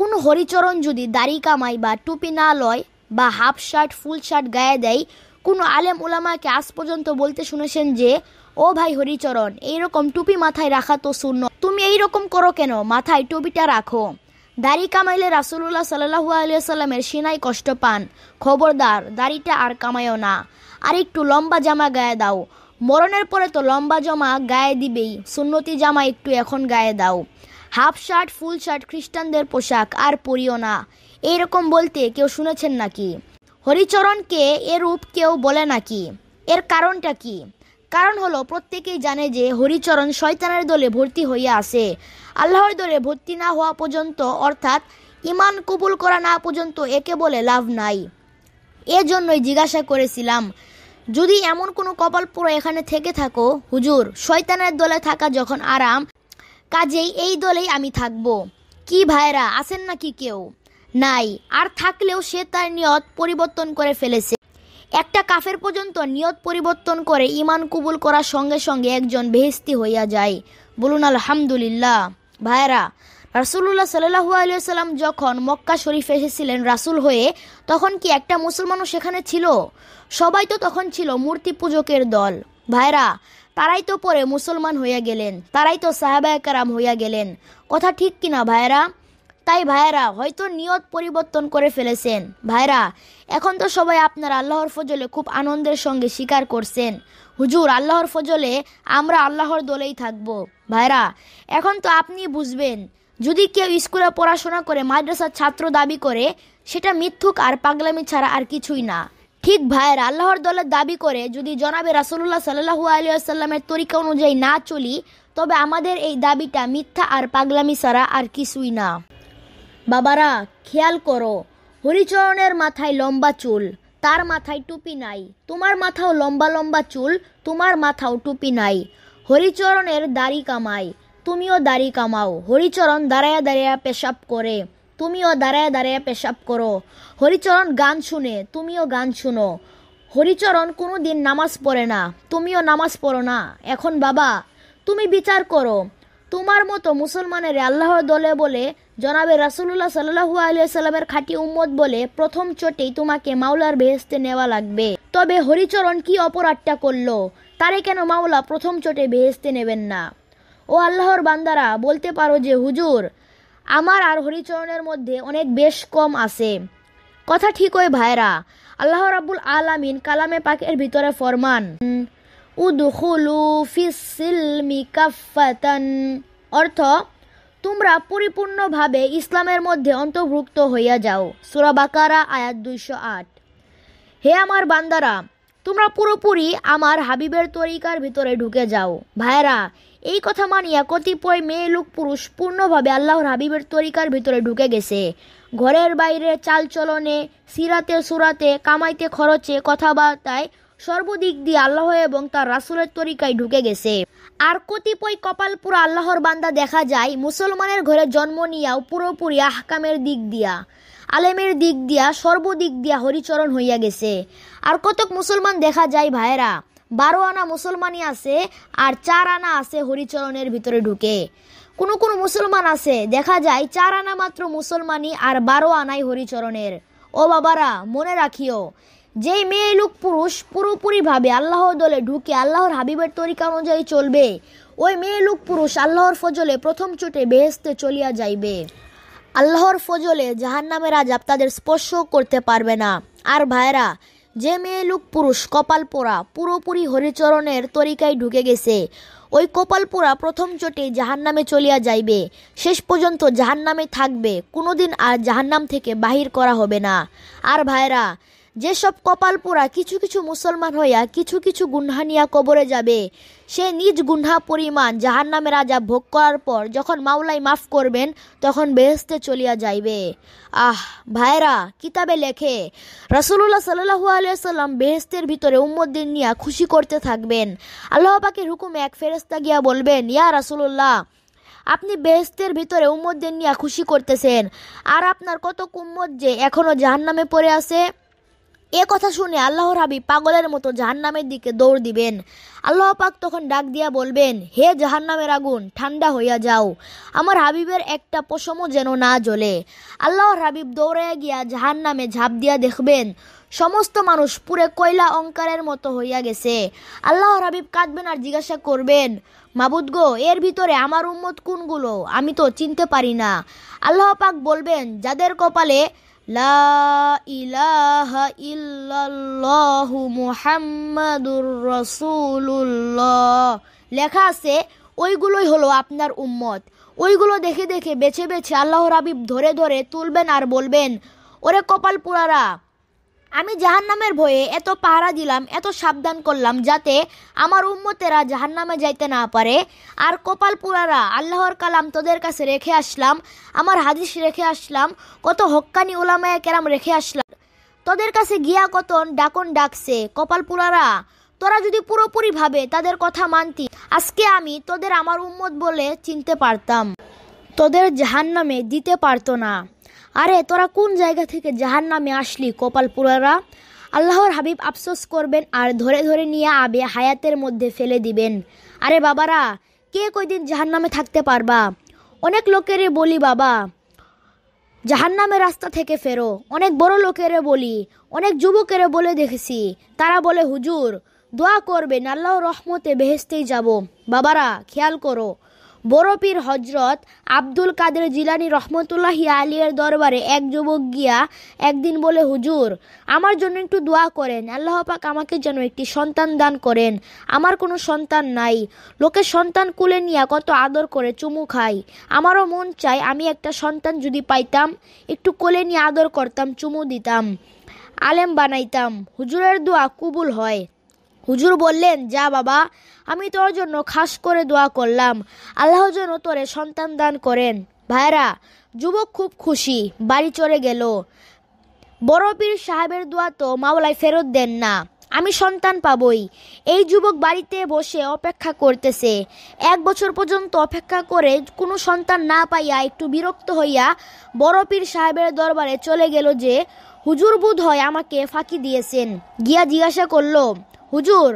কোনো হরিচরণ যদি দাড়ি কামাই বা টুপি না লয় বা হাফ শার্ট ফুল শার্ট গায়ে দেয় কোনো আলেম ওলামাকে আজ পর্যন্ত বলতে শুনেছেন যে ও ভাই হরিচরণ এইরকম টুপি মাথায় রাখা তো শূন্য তুমি এইরকম করো কেন মাথায় টুপিটা রাখো দাড়ি কামাইলে রাসুল্লাহ সাল্লাহু আলিয়াল্লামের সিনাই কষ্ট পান খবরদার দাড়িটা আর কামায়ও না আর একটু লম্বা জামা গায়ে দাও মরণের পরে তো লম্বা জামা গায়ে দিবেই সুন্নতি জামা একটু এখন গায়ে দাও হাফ শার্ট ফুল শার্ট খ্রিস্টানদের পোশাক আর পরিও না এইরকম বলতে কেউ শুনেছেন নাকি হরিচরণকে এরূপ কেউ বলে নাকি এর কারণটা কি কারণ হলো প্রত্যেকেই জানে যে হরিচরণ শয়তানের দলে ভর্তি হইয়া আছে আল্লাহর দলে ভর্তি না হওয়া পর্যন্ত অর্থাৎ ইমান কবুল করা না পর্যন্ত একে বলে লাভ নাই এজন্যই জিজ্ঞাসা করেছিলাম যদি এমন কোনো কপাল পুরো এখানে থেকে থাকো হুজুর শয়তানের দলে থাকা যখন আরাম কাজেই এই দলেই আমি থাকবো কি ভাইরা আছেন নাকি কেউ নাই আর থাকলেও সে তার নিয়ত পরিবর্তন করে ফেলেছে একটা কাফের পর্যন্ত নিয়ত পরিবর্তন করে ইমান কবুল করার সঙ্গে সঙ্গে একজন বেহেস্তি হইয়া যায় বলুন আলহামদুলিল্লাহ ভাইরা রাসুল্লাহ সাল্লু আলিয়াল্লাম যখন মক্কা শরীফ এসেছিলেন রাসুল হয়ে তখন কি একটা মুসলমানও সেখানে ছিল সবাই তো তখন ছিল মূর্তি পূজকের দল ভাইরা তারাই তো পরে মুসলমান হইয়া গেলেন তারাই তো সাহাবায়াকারাম হইয়া গেলেন কথা ঠিক কিনা ভাইরা তাই ভাইরা হয়তো নিয়ত পরিবর্তন করে ফেলেছেন ভাইরা এখন তো সবাই আপনার আল্লাহর ফজলে খুব আনন্দের সঙ্গে স্বীকার করছেন হুজুর আল্লাহর ফজলে আমরা আল্লাহর দলেই থাকব ভাইরা এখন তো আপনি বুঝবেন যদি কেউ স্কুলে পড়াশোনা করে মাদ্রাসার ছাত্র দাবি করে সেটা মিথ্যুক আর পাগলামি ছাড়া আর কিছুই না ঠিক ভাইয়ের আল্লাহর দলের দাবি করে যদি জনাবে রাসুল্লাহ সাল্লু আলিয়াল্লামের তরিকা অনুযায়ী না চলি তবে আমাদের এই দাবিটা মিথ্যা আর পাগলামি ছাড়া আর কিছুই না বাবারা খেয়াল করো হরিচরণের মাথায় লম্বা চুল তার মাথায় টুপি নাই তোমার মাথাও লম্বা লম্বা চুল তোমার মাথাও টুপি নাই হরিচরণের দাড়ি কামায় তুমিও দাড়ি কামাও হরিচরণ দাঁড়ায়া দাঁড়ায় পেশাব করে তুমিও দাঁড়ায় দাঁড়ায় পেশাব করো হরিচরণ গান শুনে তুমিও গান শুনো হরিচরণ কোনো দিন নামাজ পড়ে না তুমিও নামাজ পড়ো না এখন বাবা তুমি বিচার করো তোমার মতো মুসলমানের আল্লাহর দলে বলে জনাবে রাসুল্লাহ সাল্লাহু আলিয়াল্লামের খাঁটি উম্মত বলে প্রথম চোটেই তোমাকে মাওলার বেহেস্তে নেওয়া লাগবে তবে হরিচরণ কি অপরাধটা করলো তারে কেন মাওলা প্রথম চোটে বেহেস্তে নেবেন না ও আল্লাহর বান্দারা বলতে পারো যে হুজুর আমার আর হরিচরণের মধ্যে অনেক বেশ কম আছে কথা ঠিক ওই ভাইরা আল্লাহ রাবুল আলামিন কালামে পাকের ভিতরে ফরমান উদুখুলু ফিসিলমি কাফাতান অর্থ তোমরা পরিপূর্ণভাবে ইসলামের মধ্যে অন্তর্ভুক্ত হইয়া যাও সুরাবাকারা আয়াত দুইশো আট হে আমার বান্দারা তোমরা পুরোপুরি আমার হাবিবের তরিকার ভিতরে ঢুকে যাও ভাইরা এই কথা মানিয়া কতিপয় মেয়ে লোক পুরুষ পূর্ণভাবে আল্লাহর হাবিবের তরিকার ভিতরে ঢুকে গেছে ঘরের বাইরে চালচলনে সিরাতে সুরাতে কামাইতে খরচে কথাবার্তায় সর্বদিক দিয়ে আল্লাহ এবং তার রাসুলের তরিকায় ঢুকে গেছে আর কতিপয় কপালপুর আল্লাহর বান্দা দেখা যায় মুসলমানের ঘরে জন্ম নিয়াও পুরোপুরি আহকামের দিক দিয়া আলেমের দিক দিয়া সর্বদিক দিয়া হরিচরণ হইয়া গেছে আর কতক মুসলমান দেখা যায় ভাইরা বারো আনা মুসলমানই আছে আর চার আনা আছে হরিচরণের ভিতরে ঢুকে কোনো কোনো মুসলমান আছে দেখা যায় চার আনা মাত্র মুসলমানই আর বারো আনাই হরিচরণের ও বাবারা মনে রাখিও যেই মেয়ে লোক পুরুষ পুরোপুরিভাবে আল্লাহর দলে ঢুকে আল্লাহর হাবিবের তরিকা অনুযায়ী চলবে ওই মেয়ে লোক পুরুষ আল্লাহর ফজলে প্রথম চোটে বেহেস্তে চলিয়া যাইবে আল্লাহর ফজলে জাহান নামের আজাব তাদের স্পর্শ করতে পারবে না আর ভাইরা যে মেয়ে লোক পুরুষ কপাল পোড়া পুরোপুরি হরিচরণের তরিকায় ঢুকে গেছে ওই কপাল পোড়া প্রথম চোটে জাহান নামে চলিয়া যাইবে শেষ পর্যন্ত জাহান নামে থাকবে কোনোদিন আর জাহান্নাম থেকে বাহির করা হবে না আর ভাইরা যেসব কপাল পোড়া কিছু কিছু মুসলমান হইয়া কিছু কিছু গুন্হা নিয়া কবরে যাবে সে নিজ গুন্হা পরিমাণ জাহার নামে রাজা ভোগ করার পর যখন মাওলাই মাফ করবেন তখন বেহেস্তে চলিয়া যাইবে আহ ভাইরা কিতাবে লেখে রসুল্লাহ সাল্লাহু আলিয়াল্লাম বেহেস্তের ভিতরে উম্মদ্দিন নিয়া খুশি করতে থাকবেন আল্লাহ পাকের হুকুমে এক ফেরেস্তা গিয়া বলবেন ইয়া রসুল্লাহ আপনি বেহেস্তের ভিতরে উম্মদদের নিয়া খুশি করতেছেন আর আপনার কত কুম্মদ যে এখনও জাহান্নামে পড়ে আছে এ কথা শুনে আল্লাহর হাবিব পাগলের মতো জাহান্নামের দিকে দৌড় দিবেন আল্লাহ পাক তখন ডাক দিয়া বলবেন হে জাহান্নামের আগুন ঠান্ডা হইয়া যাও আমার হাবিবের একটা পশমও যেন না জ্বলে আল্লাহর হাবিব দৌড়াইয়া গিয়া জাহান্নামে ঝাঁপ দিয়া দেখবেন সমস্ত মানুষ পুরে কয়লা অঙ্কারের মতো হইয়া গেছে আল্লাহ হাবিব কাঁদবেন আর জিজ্ঞাসা করবেন মাবুদ গো এর ভিতরে আমার উম্মত কোনগুলো আমি তো চিনতে পারি না আল্লাহ পাক বলবেন যাদের কপালে লা ইলাহা ইল্লাল্লাহু মুহাম্মাদুর রাসূলুল্লাহ লেখা আছে ওইগুলোই হলো আপনার উম্মত ওইগুলো দেখে দেখে বেছে বেছে আল্লাহ রাবিব ধরে ধরে তুলবেন আর বলবেন ওরে কপাল পুরারা আমি জাহান্নামের ভয়ে এত পাহারা দিলাম এত সাবধান করলাম যাতে আমার উম্মতেরা জাহান্নামে যাইতে না পারে আর কপাল পুরারা আল্লাহর কালাম তোদের কাছে রেখে আসলাম আমার হাদিস রেখে আসলাম কত হক্কানি ওলামায় কেরাম রেখে আসলাম তোদের কাছে গিয়া কতন ডাকন ডাকছে কপাল পুরারা তোরা যদি পুরোপুরিভাবে তাদের কথা মানতি আজকে আমি তোদের আমার উম্মত বলে চিনতে পারতাম তোদের জাহান্নামে দিতে পারতো না আরে তোরা কোন জায়গা থেকে জাহান নামে আসলি কপালপুরারা আল্লাহর হাবিব আফসোস করবেন আর ধরে ধরে নিয়ে আবে হায়াতের মধ্যে ফেলে দিবেন আরে বাবারা কে কয়দিন জাহান নামে থাকতে পারবা অনেক লোকেরে বলি বাবা জাহান নামের রাস্তা থেকে ফেরো অনেক বড় লোকেরে বলি অনেক যুবকেরে বলে দেখেছি তারা বলে হুজুর দোয়া করবেন আল্লাহ রহমতে বেহেস্তেই যাব বাবারা খেয়াল করো বড় হজরত আব্দুল কাদের জিলানি রহমতুল্লাহ আলিয়ার দরবারে এক যুবক গিয়া একদিন বলে হুজুর আমার জন্য একটু দোয়া করেন আল্লাহ পাক আমাকে যেন একটি সন্তান দান করেন আমার কোনো সন্তান নাই লোকে সন্তান কুলে নিয়ে কত আদর করে চুমু খাই আমারও মন চায় আমি একটা সন্তান যদি পাইতাম একটু কোলে নিয়ে আদর করতাম চুমু দিতাম আলেম বানাইতাম হুজুরের দোয়া কবুল হয় হুজুর বললেন যা বাবা আমি তোর জন্য খাস করে দোয়া করলাম আল্লাহ যেন তোরে সন্তান দান করেন ভাইরা যুবক খুব খুশি বাড়ি চড়ে গেল বড় পীর সাহেবের দোয়া তো মাওলায় ফেরত দেন না আমি সন্তান পাবই এই যুবক বাড়িতে বসে অপেক্ষা করতেছে এক বছর পর্যন্ত অপেক্ষা করে কোনো সন্তান না পাইয়া একটু বিরক্ত হইয়া বড় পীর সাহেবের দরবারে চলে গেল যে হুজুর বোধ হয় আমাকে ফাঁকি দিয়েছেন গিয়া জিজ্ঞাসা করলো হুজুর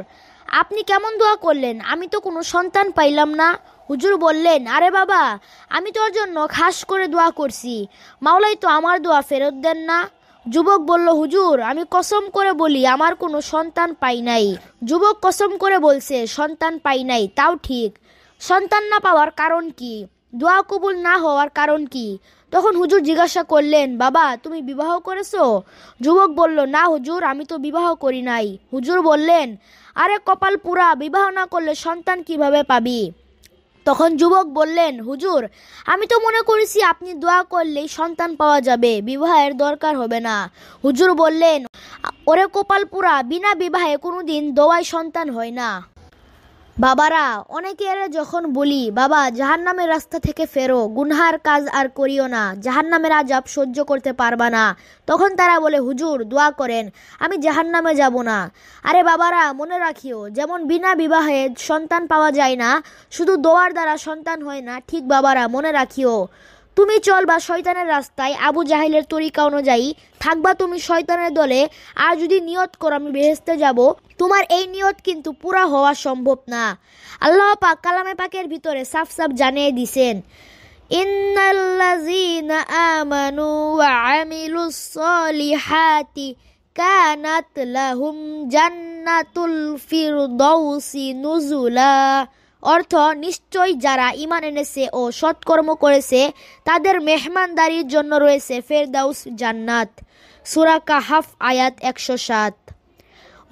আপনি কেমন দোয়া করলেন আমি তো কোনো সন্তান পাইলাম না হুজুর বললেন আরে বাবা আমি তোর জন্য খাস করে দোয়া করছি মাওলাই তো আমার দোয়া ফেরত দেন না যুবক বলল হুজুর আমি কসম করে বলি আমার কোনো সন্তান পাই নাই যুবক কসম করে বলছে সন্তান পাই নাই তাও ঠিক সন্তান না পাওয়ার কারণ কি দোয়া কবুল না হওয়ার কারণ কি তখন হুজুর জিজ্ঞাসা করলেন বাবা তুমি বিবাহ করেছো যুবক বলল না হুজুর আমি তো বিবাহ করি নাই হুজুর বললেন আরে কপাল পুরা বিবাহ না করলে সন্তান কিভাবে পাবি তখন যুবক বললেন হুজুর আমি তো মনে করেছি আপনি দোয়া করলেই সন্তান পাওয়া যাবে বিবাহের দরকার হবে না হুজুর বললেন ওরে কপালপুরা বিনা বিবাহে কোনো দিন দোয়ায় সন্তান হয় না বাবারা অনেকে এরা যখন বলি বাবা জাহান নামের রাস্তা থেকে ফেরো গুনহার কাজ আর করিও না জাহান নামের আজাব সহ্য করতে পারবা না তখন তারা বলে হুজুর দোয়া করেন আমি জাহান নামে যাব না আরে বাবারা মনে রাখিও যেমন বিনা বিবাহে সন্তান পাওয়া যায় না শুধু দোয়ার দ্বারা সন্তান হয় না ঠিক বাবারা মনে রাখিও তুমি চল বা শয়তানের রাস্তায় আবু জাহিলের তরিকা অনুযায়ী থাকবা তুমি শয়তানের দলে আর যদি নিয়ত করো আমি বেহেস্তে যাব তোমার এই নিয়ত কিন্তু পুরা হওয়া সম্ভব না আল্লাহ পাক কালামে পাকের ভিতরে সাফ সাফ জানিয়ে দিছেন আমিলুস নুজুলা অর্থ নিশ্চয় যারা ইমান এনেছে ও সৎকর্ম করেছে তাদের মেহমানদারির জন্য রয়েছে ফেরদাউস জান্নাত সুরাকা হাফ আয়াত একশো সাত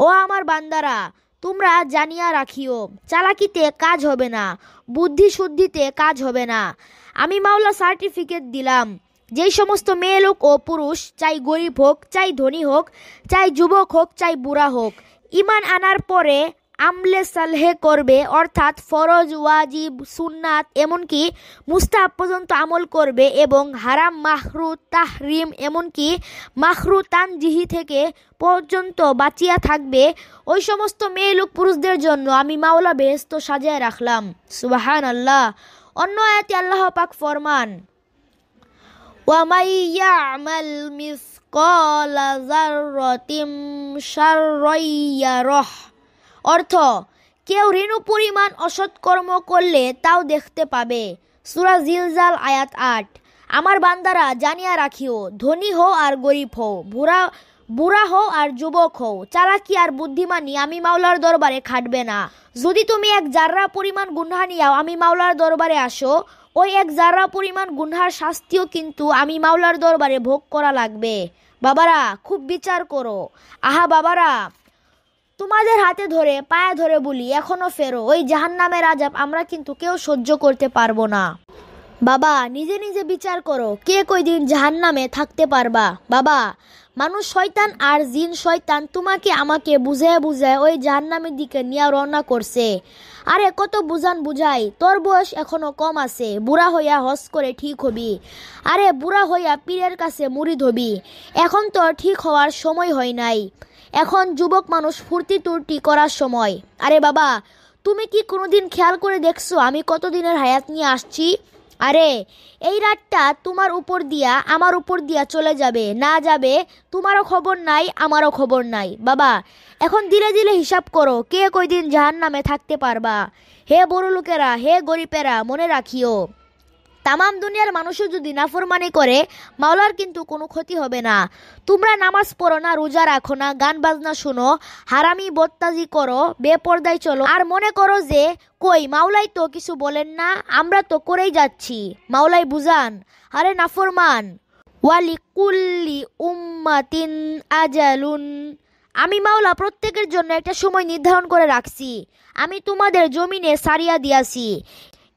ও আমার বান্দারা তোমরা জানিয়া রাখিও চালাকিতে কাজ হবে না বুদ্ধি শুদ্ধিতে কাজ হবে না আমি মাওলা সার্টিফিকেট দিলাম যেই সমস্ত মেয়ে লোক ও পুরুষ চাই গরিব হোক চাই ধনী হোক চাই যুবক হোক চাই বুড়া হোক ইমান আনার পরে আমলে সালহে করবে অর্থাৎ ফরজ ওয়াজিব সুন্নাত এমনকি মুস্তাহ পর্যন্ত আমল করবে এবং হারাম মাহরু তাহরিম এমনকি মাহরু তানজিহি থেকে পর্যন্ত বাঁচিয়া থাকবে ওই সমস্ত মেয়ে লোক পুরুষদের জন্য আমি মাওলা বেহস্ত সাজায় রাখলাম সুবাহান আল্লাহ অন্য আয়াতি আল্লাহ পাক ফরমান ওয়ামাইয়া আমাল মিস কলা রতিম শাররাইয়া রহ অর্থ কেউ ঋণু পরিমাণ অসৎকর্ম করলে তাও দেখতে পাবে সুরা জিলজাল আয়াত আট আমার বান্দারা জানিয়া রাখিও ধনী হও আর গরিব হও বুড়া বুড়া হও আর যুবক হও চালাকি আর বুদ্ধিমানি আমি মাওলার দরবারে খাটবে না যদি তুমি এক জাররা পরিমাণ গুনহা নিয়াও আমি মাওলার দরবারে আসো ওই এক জাররা পরিমাণ গুনহার শাস্তিও কিন্তু আমি মাওলার দরবারে ভোগ করা লাগবে বাবারা খুব বিচার করো আহা বাবারা তোমাদের হাতে ধরে পায়ে ধরে বলি এখনো ফেরো ওই জাহান নামের আজাব আমরা কিন্তু কেউ সহ্য করতে পারবো না বাবা নিজে নিজে বিচার করো কে দিন জাহান নামে থাকতে পারবা বাবা মানুষ শয়তান আর জিন শয়তান তোমাকে আমাকে বুঝায় বুঝায় ওই জাহান্নামের দিকে নিয়ে রওনা করছে আরে কত বুঝান বুঝাই তোর বয়স এখনো কম আছে বুড়া হইয়া হস করে ঠিক হবি আরে বুড়া হইয়া পীরের কাছে মুড়ি ধবি এখন তো ঠিক হওয়ার সময় হয় নাই এখন যুবক মানুষ ফুর্তি তুর্তি করার সময় আরে বাবা তুমি কি কোনোদিন খেয়াল করে দেখছো আমি কতদিনের হায়াত নিয়ে আসছি আরে এই রাতটা তোমার উপর দিয়া আমার উপর দিয়া চলে যাবে না যাবে তোমারও খবর নাই আমারও খবর নাই বাবা এখন ধীরে ধীরে হিসাব করো কে দিন জাহান নামে থাকতে পারবা হে বড় লোকেরা হে গরিবেরা মনে রাখিও তামাম দুনিয়ার মানুষও যদি নাফরমানি করে মাওলার কিন্তু কোনো ক্ষতি হবে না তোমরা নামাজ পড়ো না রোজা রাখো না গান বাজনা শোনো হারামি বদতাজি করো বেপর্দায় চলো আর মনে করো যে কই মাওলাই তো কিছু বলেন না আমরা তো করেই যাচ্ছি মাওলাই বুঝান আরে নাফরমান কুল্লি উম্মাতিন আজালুন আমি মাওলা প্রত্যেকের জন্য একটা সময় নির্ধারণ করে রাখছি আমি তোমাদের জমিনে সারিয়া দিয়াছি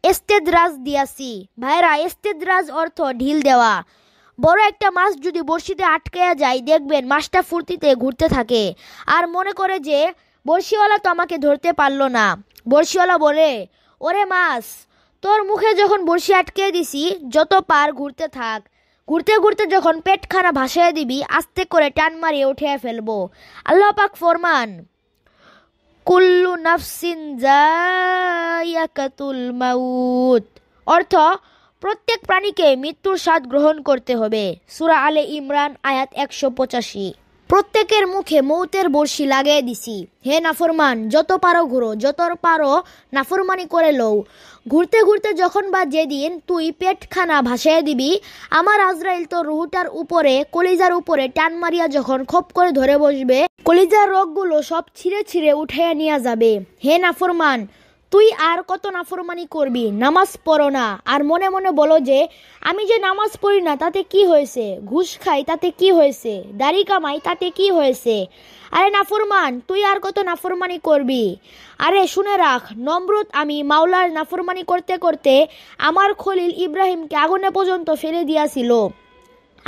এস্তেদ্রাজ দিয়াছি ভাইরা এস্তেদ্রাজ অর্থ ঢিল দেওয়া বড় একটা মাছ যদি বড়শিতে আটকাইয়া যায় দেখবেন মাছটা ফুর্তিতে ঘুরতে থাকে আর মনে করে যে বড়শিওয়ালা তো আমাকে ধরতে পারলো না বড়শিওয়ালা বলে ওরে মাছ তোর মুখে যখন বড়শি আটকে দিছি যত পার ঘুরতে থাক ঘুরতে ঘুরতে যখন পেটখানা ভাসায় দিবি আস্তে করে টান মারিয়ে উঠে ফেলবো আল্লাহ পাক ফরমান কুল্লু নাফসিন জায়াকাতুল মাউত অর্থ প্রত্যেক প্রাণীকে মৃত্যুর স্বাদ গ্রহণ করতে হবে সুরা আলে ইমরান আয়াত একশো পঁচাশি প্রত্যেকের মুখে মৌতের বর্ষি লাগিয়ে দিছি হে নাফরমান যত পারো ঘুরো যত পারো নাফরমানি করে লও ঘুরতে ঘুরতে যখন বা যেদিন তুই পেটখানা ভাসায় দিবি আমার আজরাইল তো রুহুটার উপরে কলিজার উপরে টান মারিয়া যখন খপ করে ধরে বসবে কলিজার রোগগুলো সব ছিঁড়ে ছিঁড়ে উঠাইয়া নিয়ে যাবে হে নাফরমান তুই আর কত নাফরমানি করবি নামাজ পড়ো না আর মনে মনে বলো যে আমি যে নামাজ পড়ি না তাতে কি হয়েছে ঘুষ খাই তাতে কি হয়েছে দাড়ি কামাই তাতে কি হয়েছে আরে নাফরমান তুই আর কত নাফরমানি করবি আরে শুনে রাখ নম্রত আমি মাওলার নাফরমানি করতে করতে আমার খলিল ইব্রাহিমকে আগুনে পর্যন্ত ফেলে দিয়াছিল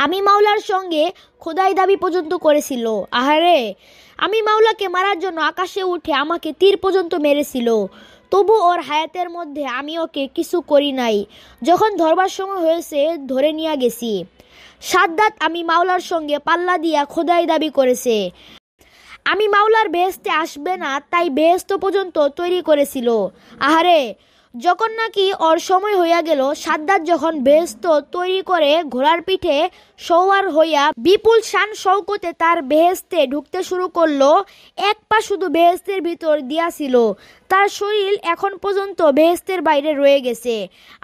আমি মাওলার সঙ্গে খোদাই দাবি পর্যন্ত করেছিল আহারে আমি মাওলাকে মারার জন্য আকাশে উঠে আমাকে তীর পর্যন্ত মেরেছিল তবু ওর হায়াতের মধ্যে আমি ওকে কিছু করি নাই যখন ধরবার সময় হয়েছে ধরে নিয়ে গেছি সাদ্দাত আমি মাওলার সঙ্গে পাল্লা দিয়া খোদাই দাবি করেছে আমি মাওলার বেহেস্তে আসবে না তাই বেহেস্ত পর্যন্ত তৈরি করেছিল আহারে যখন নাকি ওর সময় হইয়া গেল সাদ্দার যখন বেহস্ত তৈরি করে ঘোড়ার পিঠে সওয়ার হইয়া বিপুল শান শৌকতে তার বেহেস্তে ঢুকতে শুরু করল এক পা শুধু বেহেস্তের ভিতর দিয়াছিল তার শরীর এখন পর্যন্ত বেহেস্তের বাইরে রয়ে গেছে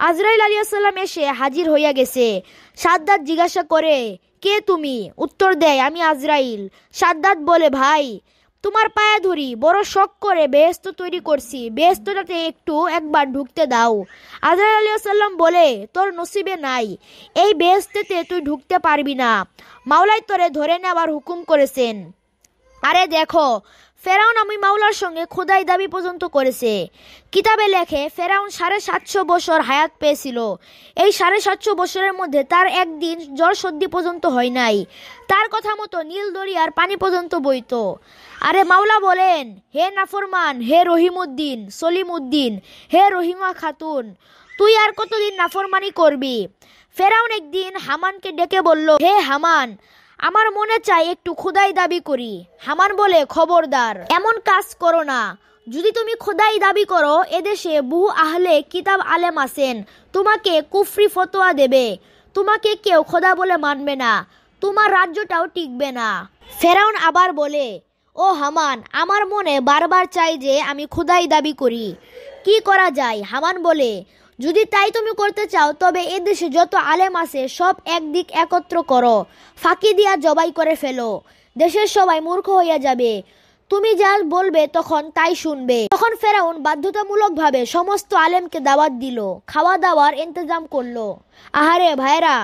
আজরাইল আলিয়াসাল্লাম এসে হাজির হইয়া গেছে সাদ্দার জিজ্ঞাসা করে কে তুমি উত্তর দেয় আমি আজরাইল সাদ্দাত বলে ভাই তোমার পায়ে ধরি বড় শখ করে বেহস্ত তৈরি করছি বেহস্তটাতে একটু একবার ঢুকতে দাও আজহার আলী সাল্লাম বলে তোর নসিবে নাই এই বেহস্তেতে তুই ঢুকতে পারবি না মাওলাই তোরে ধরে নেওয়ার হুকুম করেছেন আরে দেখো ফেরাউন আমি মাওলার সঙ্গে খোদাই দাবি পর্যন্ত করেছে কিতাবে লেখে ফেরাউন সাড়ে সাতশো বছর হায়াত পেয়েছিল এই সাড়ে সাতশো বছরের মধ্যে তার একদিন জ্বর সর্দি পর্যন্ত হয় নাই তার কথা মতো নীল দরিয়ার পানি পর্যন্ত বইত আরে মাওলা বলেন হে নাফরমান হে রহিমুদ্দিন সলিমুদ্দিন হে রহিমা খাতুন তুই আর কতদিন নাফরমানি করবি ফেরাউন একদিন হামানকে ডেকে বলল হে হামান আমার মনে চাই একটু খোদাই দাবি করি হামান বলে খবরদার এমন কাজ করো না যদি তুমি খোদাই দাবি করো এদেশে বহু আহলে কিতাব আলেম আছেন তোমাকে কুফরি ফতোয়া দেবে তোমাকে কেউ খোদা বলে মানবে না তোমার রাজ্যটাও টিকবে না ফেরাউন আবার বলে ও হামান আমার মনে বারবার চাই যে আমি খোদাই দাবি করি কি করা যায় হামান বলে যদি তাই তুমি করতে চাও তবে এ দেশে যত আলেম আছে সব একদিক একত্র করো ফাঁকি দিয়া জবাই করে ফেলো দেশের সবাই মূর্খ হইয়া যাবে তুমি যা বলবে তখন তাই শুনবে তখন ফেরাউন বাধ্যতামূলকভাবে সমস্ত আলেমকে দাওয়াত দিল খাওয়া দাওয়ার ইন্তজাম করলো আহারে ভাইরা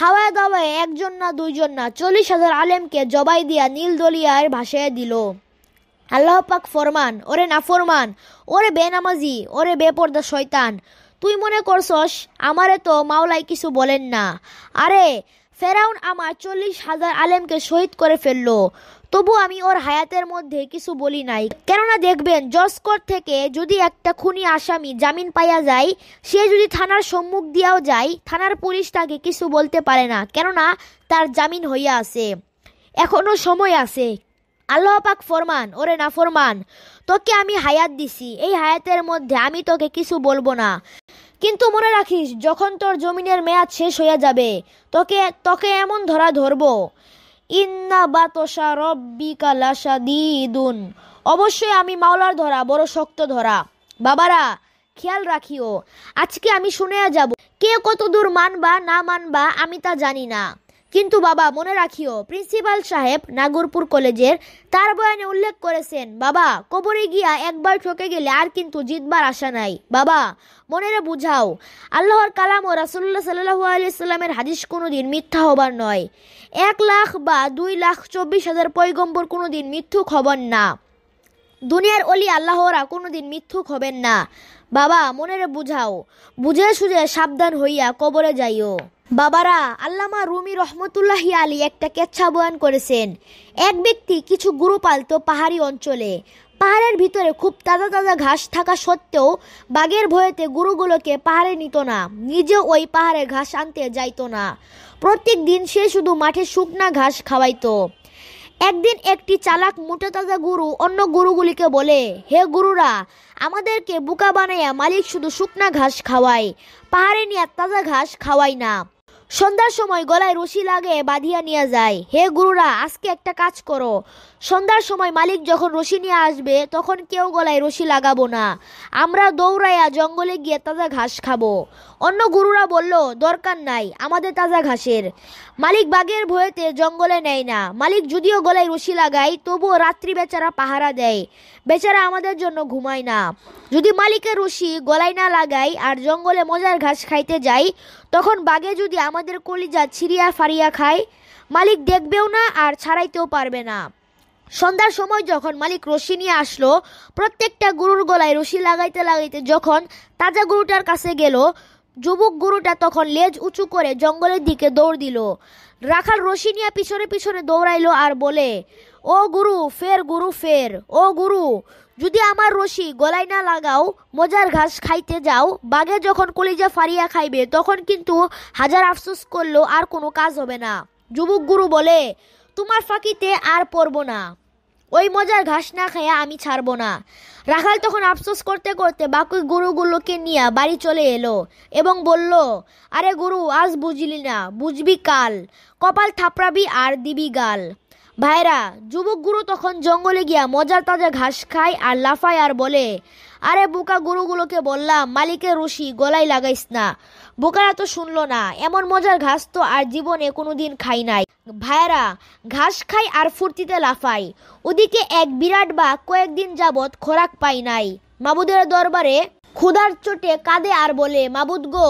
খাওয়া দাওয়ায় একজন না দুইজন না চল্লিশ হাজার আলেমকে জবাই দিয়া নীল দলিয়ার ভাসায় দিল আল্লাহ পাক ফরমান ওরে না ফরমান ওরে বেনামাজি ওরে বেপর্দা শয়তান তুই মনে করছস আমারে তো মাওলাই কিছু বলেন না আরে ফেরাউন আমার চল্লিশ হাজার আলেমকে শহীদ করে ফেললো তবু আমি ওর হায়াতের মধ্যে কিছু বলি নাই কেননা দেখবেন জসকর থেকে যদি একটা খুনি আসামি জামিন পাইয়া যায় সে যদি থানার সম্মুখ দিয়াও যায় থানার পুলিশ তাকে কিছু বলতে পারে না কেননা তার জামিন হইয়া আছে এখনও সময় আছে আল্লাহ পাক ফরমান ওরে না ফরমান তোকে আমি হায়াত দিছি এই হায়াতের মধ্যে আমি তোকে কিছু বলবো না কিন্তু মনে রাখিস যখন তোর জমিনের মেয়াদ শেষ হয়ে যাবে তোকে তোকে এমন ধরা ধরবো ইন্না বাতসা রব্বিকা লাসা দিদুন অবশ্যই আমি মাওলার ধরা বড় শক্ত ধরা বাবারা খেয়াল রাখিও আজকে আমি শুনে যাব কে কতদূর মানবা না মানবা আমি তা জানি না কিন্তু বাবা মনে রাখিও প্রিন্সিপাল সাহেব নাগরপুর কলেজের তার বয়ানে উল্লেখ করেছেন বাবা কবরে গিয়া একবার ঠকে গেলে আর কিন্তু জিতবার আশা নাই বাবা মনেরে বুঝাও আল্লাহর কালাম ও রাসুল্লাহ সাল্লাহু আলিয়াল্লামের হাদিস কোনো দিন মিথ্যা হবার নয় এক লাখ বা দুই লাখ চব্বিশ হাজার পৈগম্বর কোনো দিন মিথ্যুক হবার না দুনিয়ার অলি আল্লাহরা কোনো দিন মিথ্যুক হবেন না বাবা মনের বুঝাও বুঝে সুঝে সাবধান হইয়া কবরে যাইও বাবারা আল্লামা রুমি রহমতুল্লাহি আলী একটা কেচ্ছা বয়ান করেছেন এক ব্যক্তি কিছু গুরু পালত পাহাড়ি অঞ্চলে পাহাড়ের ভিতরে খুব তাজা তাজা ঘাস থাকা সত্ত্বেও বাঘের ভয়েতে গুরুগুলোকে পাহাড়ে নিত না নিজে ওই পাহাড়ে ঘাস আনতে যাইত না প্রত্যেক দিন সে শুধু মাঠে শুকনা ঘাস খাওয়াইতো একদিন একটি চালাক মোটা তাজা গুরু অন্য গুরুগুলিকে বলে হে গুরুরা আমাদেরকে বুকা বানাইয়া মালিক শুধু শুকনা ঘাস খাওয়ায় পাহাড়ে নিয়ে তাজা ঘাস খাওয়ায় না সন্ধ্যার সময় গলায় রশি লাগে বাঁধিয়া নিয়ে যায় হে গুরুরা আজকে একটা কাজ করো সন্ধ্যার সময় মালিক যখন রশি নিয়ে আসবে তখন কেউ গলায় রশি লাগাবো না আমরা দৌড়াইয়া জঙ্গলে গিয়ে তাজা ঘাস খাবো অন্য গুরুরা বলল দরকার নাই আমাদের তাজা ঘাসের মালিক বাঘের ভয়েতে জঙ্গলে নেয় না মালিক যদিও গলায় রশি লাগায় তবুও রাত্রি বেচারা পাহারা দেয় বেচারা আমাদের জন্য ঘুমায় না যদি মালিকের রশি গলায় না লাগাই আর জঙ্গলে মজার ঘাস খাইতে যাই তখন বাঘে যদি আমাদের কলিজা ছিঁড়িয়া ফাড়িয়া খায় মালিক দেখবেও না আর ছাড়াইতেও পারবে না সন্ধ্যার সময় যখন মালিক রশি নিয়ে আসলো প্রত্যেকটা গরুর গলায় রশি লাগাইতে লাগাইতে যখন তাজা গরুটার কাছে গেল যুবক গরুটা তখন লেজ উঁচু করে জঙ্গলের দিকে দৌড় দিল রাখাল রশি নিয়ে পিছনে পিছনে দৌড়াইল আর বলে ও গুরু ফের গুরু ফের ও গুরু যদি আমার রশি গলায় না লাগাও মজার ঘাস খাইতে যাও বাঘে যখন কলিজা ফারিয়া খাইবে তখন কিন্তু হাজার আফসোস করলো আর কোনো কাজ হবে না যুবক গুরু বলে তোমার ফাঁকিতে আর পড়ব না ওই মজার ঘাস না খেয়ে আমি ছাড়ব না রাখাল তখন আফসোস করতে করতে বাকি গরুগুলোকে নিয়ে বাড়ি চলে এলো এবং বলল আরে গুরু আজ বুঝলি না বুঝবি কাল কপাল থাপড়াবি আর দিবি গাল ভাইরা যুবক গুরু তখন জঙ্গলে গিয়া মজার তাজা ঘাস খায় আর লাফায় আর বলে আরে বুকা গুরুগুলোকে বললাম মালিকের রশি গলায় লাগাইস না বোকারা তো শুনলো না এমন মজার ঘাস তো আর জীবনে কোনো দিন খাই নাই ভাইরা ঘাস খাই আর ফুর্তিতে লাফাই ওদিকে এক বিরাট বা কয়েকদিন যাবৎ খোরাক পাই নাই মাবুদের দরবারে ক্ষুধার চোটে কাঁদে আর বলে মাবুদ গো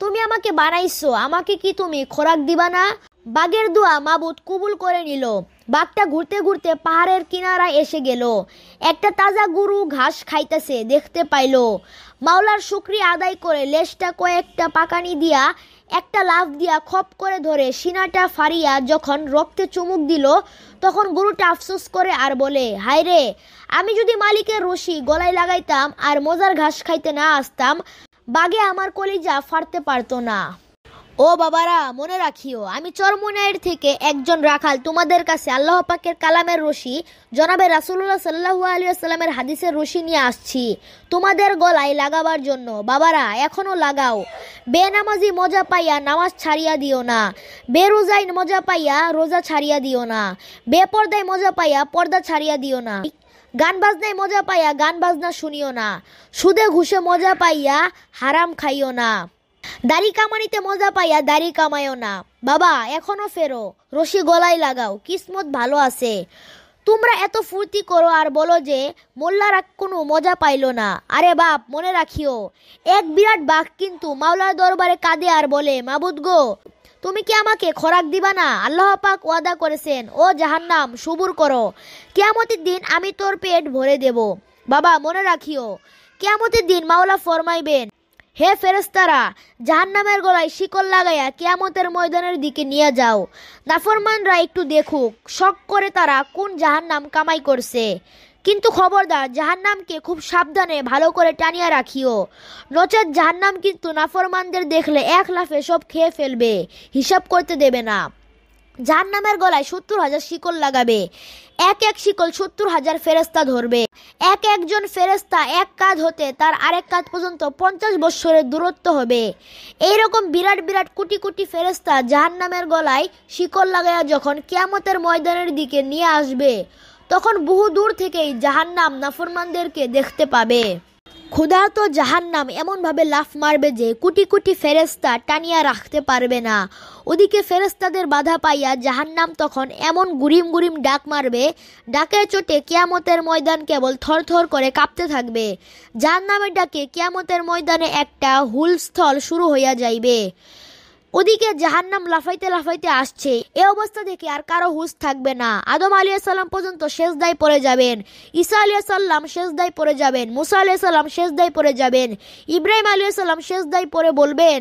তুমি আমাকে বানাইছো আমাকে কি তুমি খোরাক দিবা না বাঘের দোয়া মাবুদ কবুল করে নিল বাঘটা ঘুরতে ঘুরতে পাহাড়ের কিনারা এসে গেল একটা তাজা গরু ঘাস খাইতেছে দেখতে পাইল মাওলার শুক্রিয়া আদায় করে লেজটা কয়েকটা পাকানি দিয়া একটা লাফ দিয়া খপ করে ধরে সিনাটা ফাড়িয়া যখন রক্তে চুমুক দিল তখন গরুটা আফসোস করে আর বলে হায় রে আমি যদি মালিকের রশি গলায় লাগাইতাম আর মজার ঘাস খাইতে না আসতাম বাগে আমার কলিজা ফাড়তে পারতো না ও বাবারা মনে রাখিও আমি চরমুনাইয়ের থেকে একজন রাখাল তোমাদের কাছে আল্লাহ পাকের কালামের রশি জনাবে রাসুল্লাহ সাল্লাহু আসসালামের হাদিসের রশি নিয়ে আসছি তোমাদের গলায় লাগাবার জন্য বাবারা এখনও লাগাও বেনামাজি মজা পাইয়া নামাজ ছাড়িয়া দিও না বেরোজাই মজা পাইয়া রোজা ছাড়িয়া দিও না বেপর্দায় মজা পাইয়া পর্দা ছাড়িয়া দিও না গান বাজনায় মজা পাইয়া গান বাজনা শুনিও না সুদে ঘুষে মজা পাইয়া হারাম খাইও না দাড়ি কামানিতে মজা পাইয়া দাড়ি কামায়ও না বাবা এখনো ফেরো রশি গলায় লাগাও কিসমত ভালো আছে তোমরা এত ফুর্তি করো আর বলো যে মোল্লারা কোনো মজা পাইল না আরে বাপ মনে রাখিও এক বিরাট বাঘ কিন্তু মাওলার দরবারে কাঁদে আর বলে মাবুদ গো তুমি কি আমাকে খোরাক দিবা না আল্লাহ পাক ওয়াদা করেছেন ও জাহান্নাম সবুর করো কেয়ামতের দিন আমি তোর পেট ভরে দেব বাবা মনে রাখিও কেয়ামতের দিন মাওলা ফরমাইবেন হে ফেরেস্তারা জাহান্নামের গলায় শিকল লাগাইয়া কেয়ামতের ময়দানের দিকে নিয়ে যাও নাফরমানরা একটু দেখুক শখ করে তারা কোন জাহান্নাম কামাই করছে কিন্তু খবরদার জাহান্নামকে খুব সাবধানে ভালো করে টানিয়া রাখিও নচেত জাহান্নাম কিন্তু নাফরমানদের দেখলে এক লাফে সব খেয়ে ফেলবে হিসাব করতে দেবে না জাহান্নামের গলায় সত্তর হাজার শিকল লাগাবে এক এক শিকল সত্তর হাজার ফেরস্তা ধরবে এক একজন ফেরস্তা এক কাজ হতে তার আরেক কাজ পর্যন্ত পঞ্চাশ বৎসরের দূরত্ব হবে এইরকম বিরাট বিরাট কোটি কোটি ফেরস্তা জাহান নামের গলায় শিকল লাগাইয়া যখন কিয়ামতের ময়দানের দিকে নিয়ে আসবে তখন বহু দূর থেকেই জাহান্নাম নাফরমানদেরকে দেখতে পাবে খোদা তো জাহান নাম এমনভাবে লাফ মারবে যে কোটি কোটি ফেরেস্তা টানিয়া রাখতে পারবে না ওদিকে ফেরেস্তাদের বাধা পাইয়া জাহান্নাম তখন এমন গুরিম গুরিম ডাক মারবে ডাকের চোটে কিয়ামতের ময়দান কেবল থরথর করে কাঁপতে থাকবে নামের ডাকে কিয়ামতের ময়দানে একটা হুলস্থল শুরু হইয়া যাইবে ওদিকে জাহান্নাম লাফাইতে লাফাইতে আসছে এ অবস্থা দেখে আর কারো হুশ থাকবে না আদম আলিয়া সাল্লাম পর্যন্ত শেষদায় পড়ে যাবেন ঈসা আলিয়া সাল্লাম শেষদায় পড়ে যাবেন মুসা আলিয়া সাল্লাম শেষদায় পড়ে যাবেন ইব্রাহিম আলিয়া সাল্লাম শেষদায় পড়ে বলবেন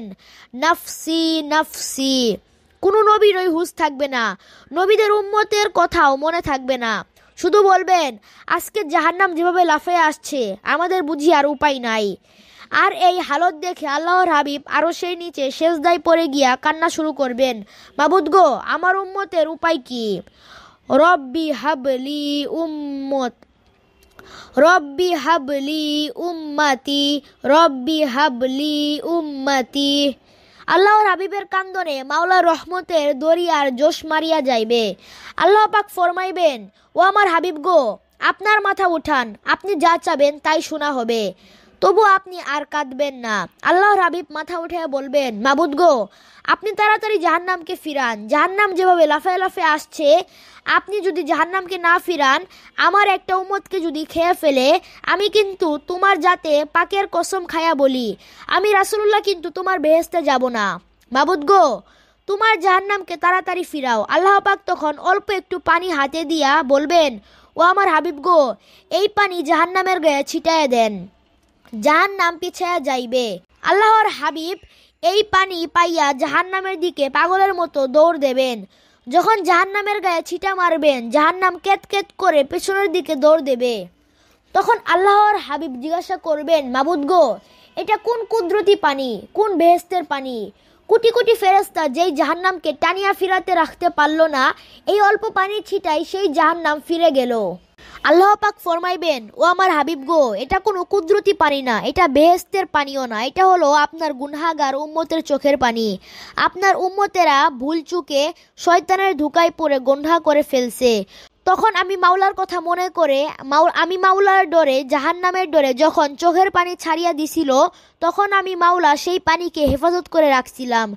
নাফসি নাফসি কোনো নবীর ওই হুশ থাকবে না নবীদের উম্মতের কথাও মনে থাকবে না শুধু বলবেন আজকে জাহান্নাম যেভাবে লাফে আসছে আমাদের বুঝি আর উপায় নাই আর এই হালত দেখে আল্লাহর হাবিব আরও সেই নিচে শেষদায় পড়ে গিয়া কান্না শুরু করবেন বাবুদ গো আমার উম্মতের উপায় কি রব্বি হাবলি উম্মত রব্বি হাবলি উম্মাতি রব্বি হাবলি উম্মাতি আল্লাহর হাবিবের কান্দনে মাওলা রহমতের দরিয়ার জোশ মারিয়া যাইবে আল্লাহ পাক ফরমাইবেন ও আমার হাবিব গো আপনার মাথা উঠান আপনি যা চাবেন তাই শোনা হবে তবু আপনি আর কাঁদবেন না আল্লাহর হাবিব মাথা উঠে বলবেন মাবুদ গো আপনি তাড়াতাড়ি জাহান্নামকে ফিরান জাহান্নাম যেভাবে লাফে লাফে আসছে আপনি যদি জাহান্নামকে না ফিরান আমার একটা উমতকে যদি খেয়ে ফেলে আমি কিন্তু তোমার যাতে পাকের কসম খায়া বলি আমি রাসুল্লাহ কিন্তু তোমার বেহেস্তে যাব না মাবুদ গো তোমার জাহান্নামকে তাড়াতাড়ি ফিরাও আল্লাহ পাক তখন অল্প একটু পানি হাতে দিয়া বলবেন ও আমার হাবিব গো এই পানি জাহান্নামের গায়ে ছিটায় দেন জাহান নাম পিছায়া যাইবে আল্লাহর হাবিব এই পানি পাইয়া জাহান নামের দিকে পাগলের মতো দৌড় দেবেন যখন জাহান নামের গায়ে ছিটা মারবেন জাহান নাম কেত কেত করে পেছনের দিকে দৌড় দেবে তখন আল্লাহর হাবিব জিজ্ঞাসা করবেন মাবুদ গো এটা কোন কুদরতি পানি কোন বেহেস্তের পানি কোটি কোটি ফেরেস্তা যেই জাহান্নামকে টানিয়া ফিরাতে রাখতে পারল না এই অল্প পানি ছিটাই সেই জাহান্নাম ফিরে গেল আল্লাহ পাক ফরমাইবেন ও আমার হাবিব গো এটা কোনো কুদরতি পানি না এটা বেহেস্তের পানিও না এটা হলো আপনার গুনহাগার উম্মতের চোখের পানি আপনার উম্মতেরা ভুল চুকে শয়তানের ধুকায় পড়ে গন্ধা করে ফেলছে তখন আমি মাওলার কথা মনে করে মাউ আমি মাওলার ডরে জাহান নামের ডরে যখন চোখের পানি ছাড়িয়া দিছিল তখন আমি মাওলা সেই পানিকে হেফাজত করে রাখছিলাম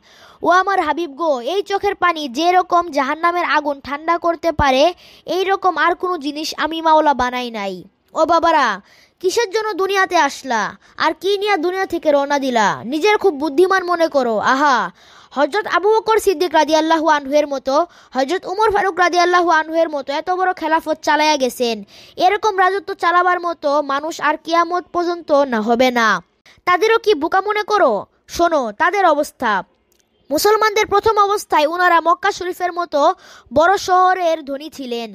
ও আমার হাবিব গো এই চোখের পানি যে রকম জাহান্নামের আগুন ঠান্ডা করতে পারে এই রকম আর কোনো জিনিস আমি মাওলা বানাই নাই ও বাবারা কিসের জন্য দুনিয়াতে আসলা আর কি নিয়ে দুনিয়া থেকে রওনা দিলা নিজের খুব বুদ্ধিমান মনে করো আহা হজরত আবু বকর সিদ্দিক রাজি আল্লাহ আনহুয়ের মতো হজরত উমর ফারুক রাজি আল্লাহ আনহুয়ের মতো এত বড় খেলাফত চালাইয়া গেছেন এরকম রাজত্ব চালাবার মতো মানুষ আর কিয়ামত পর্যন্ত না হবে না তাদেরও কি বোকা মনে করো শোনো তাদের অবস্থা মুসলমানদের প্রথম অবস্থায় ওনারা মক্কা শরীফের মতো বড় শহরের ধনী ছিলেন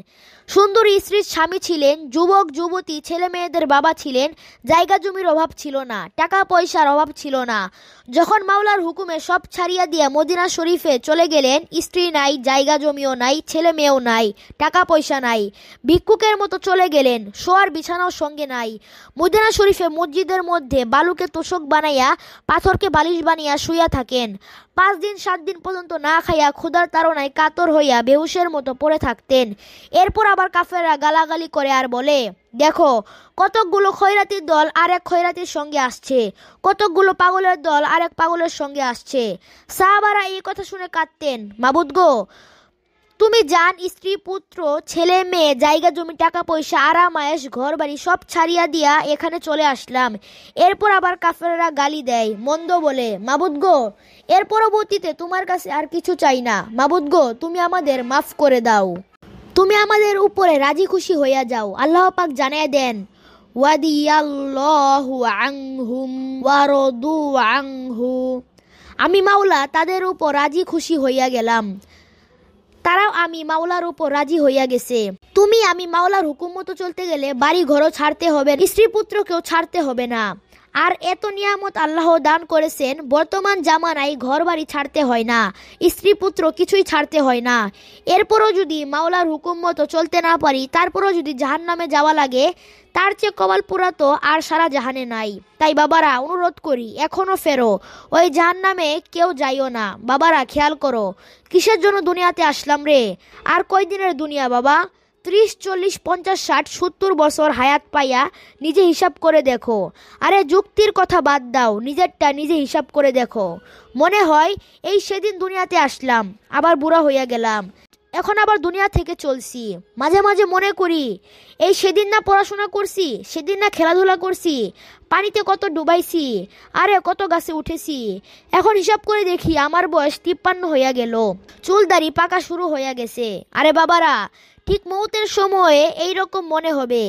সুন্দরী স্ত্রীর স্বামী ছিলেন যুবক যুবতী ছেলে মেয়েদের বাবা ছিলেন জায়গা জমির অভাব ছিল না টাকা পয়সার অভাব ছিল না যখন মাওলার হুকুমে সব ছাড়িয়া দিয়ে মদিনা শরীফে চলে গেলেন স্ত্রী নাই জায়গা জমিও নাই ছেলে মেয়েও নাই টাকা পয়সা নাই ভিক্ষুকের মতো চলে গেলেন শোয়ার বিছানাও সঙ্গে নাই মদিনা শরীফে মসজিদের মধ্যে বালুকে তোষক বানাইয়া পাথরকে বালিশ বানিয়া শুইয়া থাকেন পাঁচ দিন সাত দিন পর্যন্ত না খাইয়া ক্ষুধার তাড়নায় কাতর হইয়া বেহুশের মতো পড়ে থাকতেন এরপর আবার আবার কাফেররা গালাগালি করে আর বলে দেখো কতকগুলো খৈরাতির দল আরেক খৈরাতির সঙ্গে আসছে কতকগুলো পাগলের দল আরেক পাগলের সঙ্গে আসছে সাহাবারা এই কথা শুনে কাঁদতেন মাবুদ গো তুমি যান স্ত্রী পুত্র ছেলে মেয়ে জায়গা জমি টাকা পয়সা আরাম আয়েস ঘর বাড়ি সব ছাড়িয়া দিয়া এখানে চলে আসলাম এরপর আবার কাফেররা গালি দেয় মন্দ বলে মাবুদ গো এর পরবর্তীতে তোমার কাছে আর কিছু চাই না মাবুদ গো তুমি আমাদের মাফ করে দাও তুমি আমাদের উপরে রাজি খুশি হইয়া যাও আল্লাহ পাক জানিয়ে দেন আমি মাওলা তাদের উপর রাজি খুশি হইয়া গেলাম তারাও আমি মাওলার উপর রাজি হইয়া গেছে তুমি আমি মাওলার হুকুম মতো চলতে গেলে বাড়ি ঘরও ছাড়তে হবে স্ত্রী পুত্রকেও ছাড়তে হবে না আর এত নিয়ামত আল্লাহ দান করেছেন বর্তমান জামানায় ঘর বাড়ি ছাড়তে হয় না স্ত্রী পুত্র কিছুই ছাড়তে হয় না এরপরও যদি মাওলার হুকুম মতো চলতে না পারি তারপরও যদি জাহান নামে যাওয়া লাগে তার চেয়ে কবাল তো আর সারা জাহানে নাই তাই বাবারা অনুরোধ করি এখনও ফেরো ওই জাহান নামে কেউ যাইও না বাবারা খেয়াল করো কিসের জন্য দুনিয়াতে আসলাম রে আর কয়দিনের দুনিয়া বাবা ত্রিশ চল্লিশ পঞ্চাশ ষাট সত্তর বছর হায়াত পাইয়া নিজে হিসাব করে দেখো আরে যুক্তির কথা বাদ দাও নিজেরটা নিজে হিসাব করে দেখো মনে হয় এই সেদিন দুনিয়াতে আসলাম আবার বুড়া হইয়া গেলাম এখন আবার দুনিয়া থেকে চলছি মাঝে মাঝে মনে করি এই সেদিন না পড়াশোনা করছি সেদিন না খেলাধুলা করছি পানিতে কত ডুবাইছি আরে কত গাছে উঠেছি এখন হিসাব করে দেখি আমার বয়স তিপ্পান্ন হইয়া গেল চুল দাড়ি পাকা শুরু হইয়া গেছে আরে বাবারা ঠিক মুহূর্তের সময়ে এই রকম মনে হবে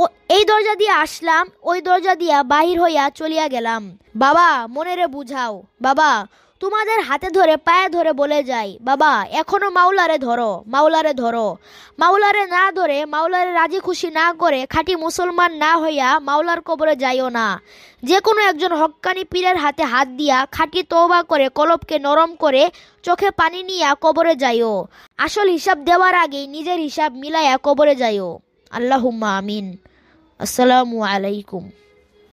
ও এই দরজা দিয়ে আসলাম ওই দরজা দিয়া বাহির হইয়া চলিয়া গেলাম বাবা মনেরে বুঝাও বাবা তোমাদের হাতে ধরে পায়ে ধরে বলে যাই বাবা এখনো মাওলারে ধরো মাওলারে ধরো মাওলারে না ধরে মাওলারে রাজি খুশি না করে খাঁটি মুসলমান না হইয়া মাওলার কবরে যাইও না যে কোনো একজন হক্কানি পীরের হাতে হাত দিয়া খাঁটি তোবা করে কলপকে নরম করে চোখে পানি নিয়া কবরে যাইও আসল হিসাব দেওয়ার আগেই নিজের হিসাব মিলাইয়া কবরে যাইও আল্লাহুম্মা আমিন আসসালামু আলাইকুম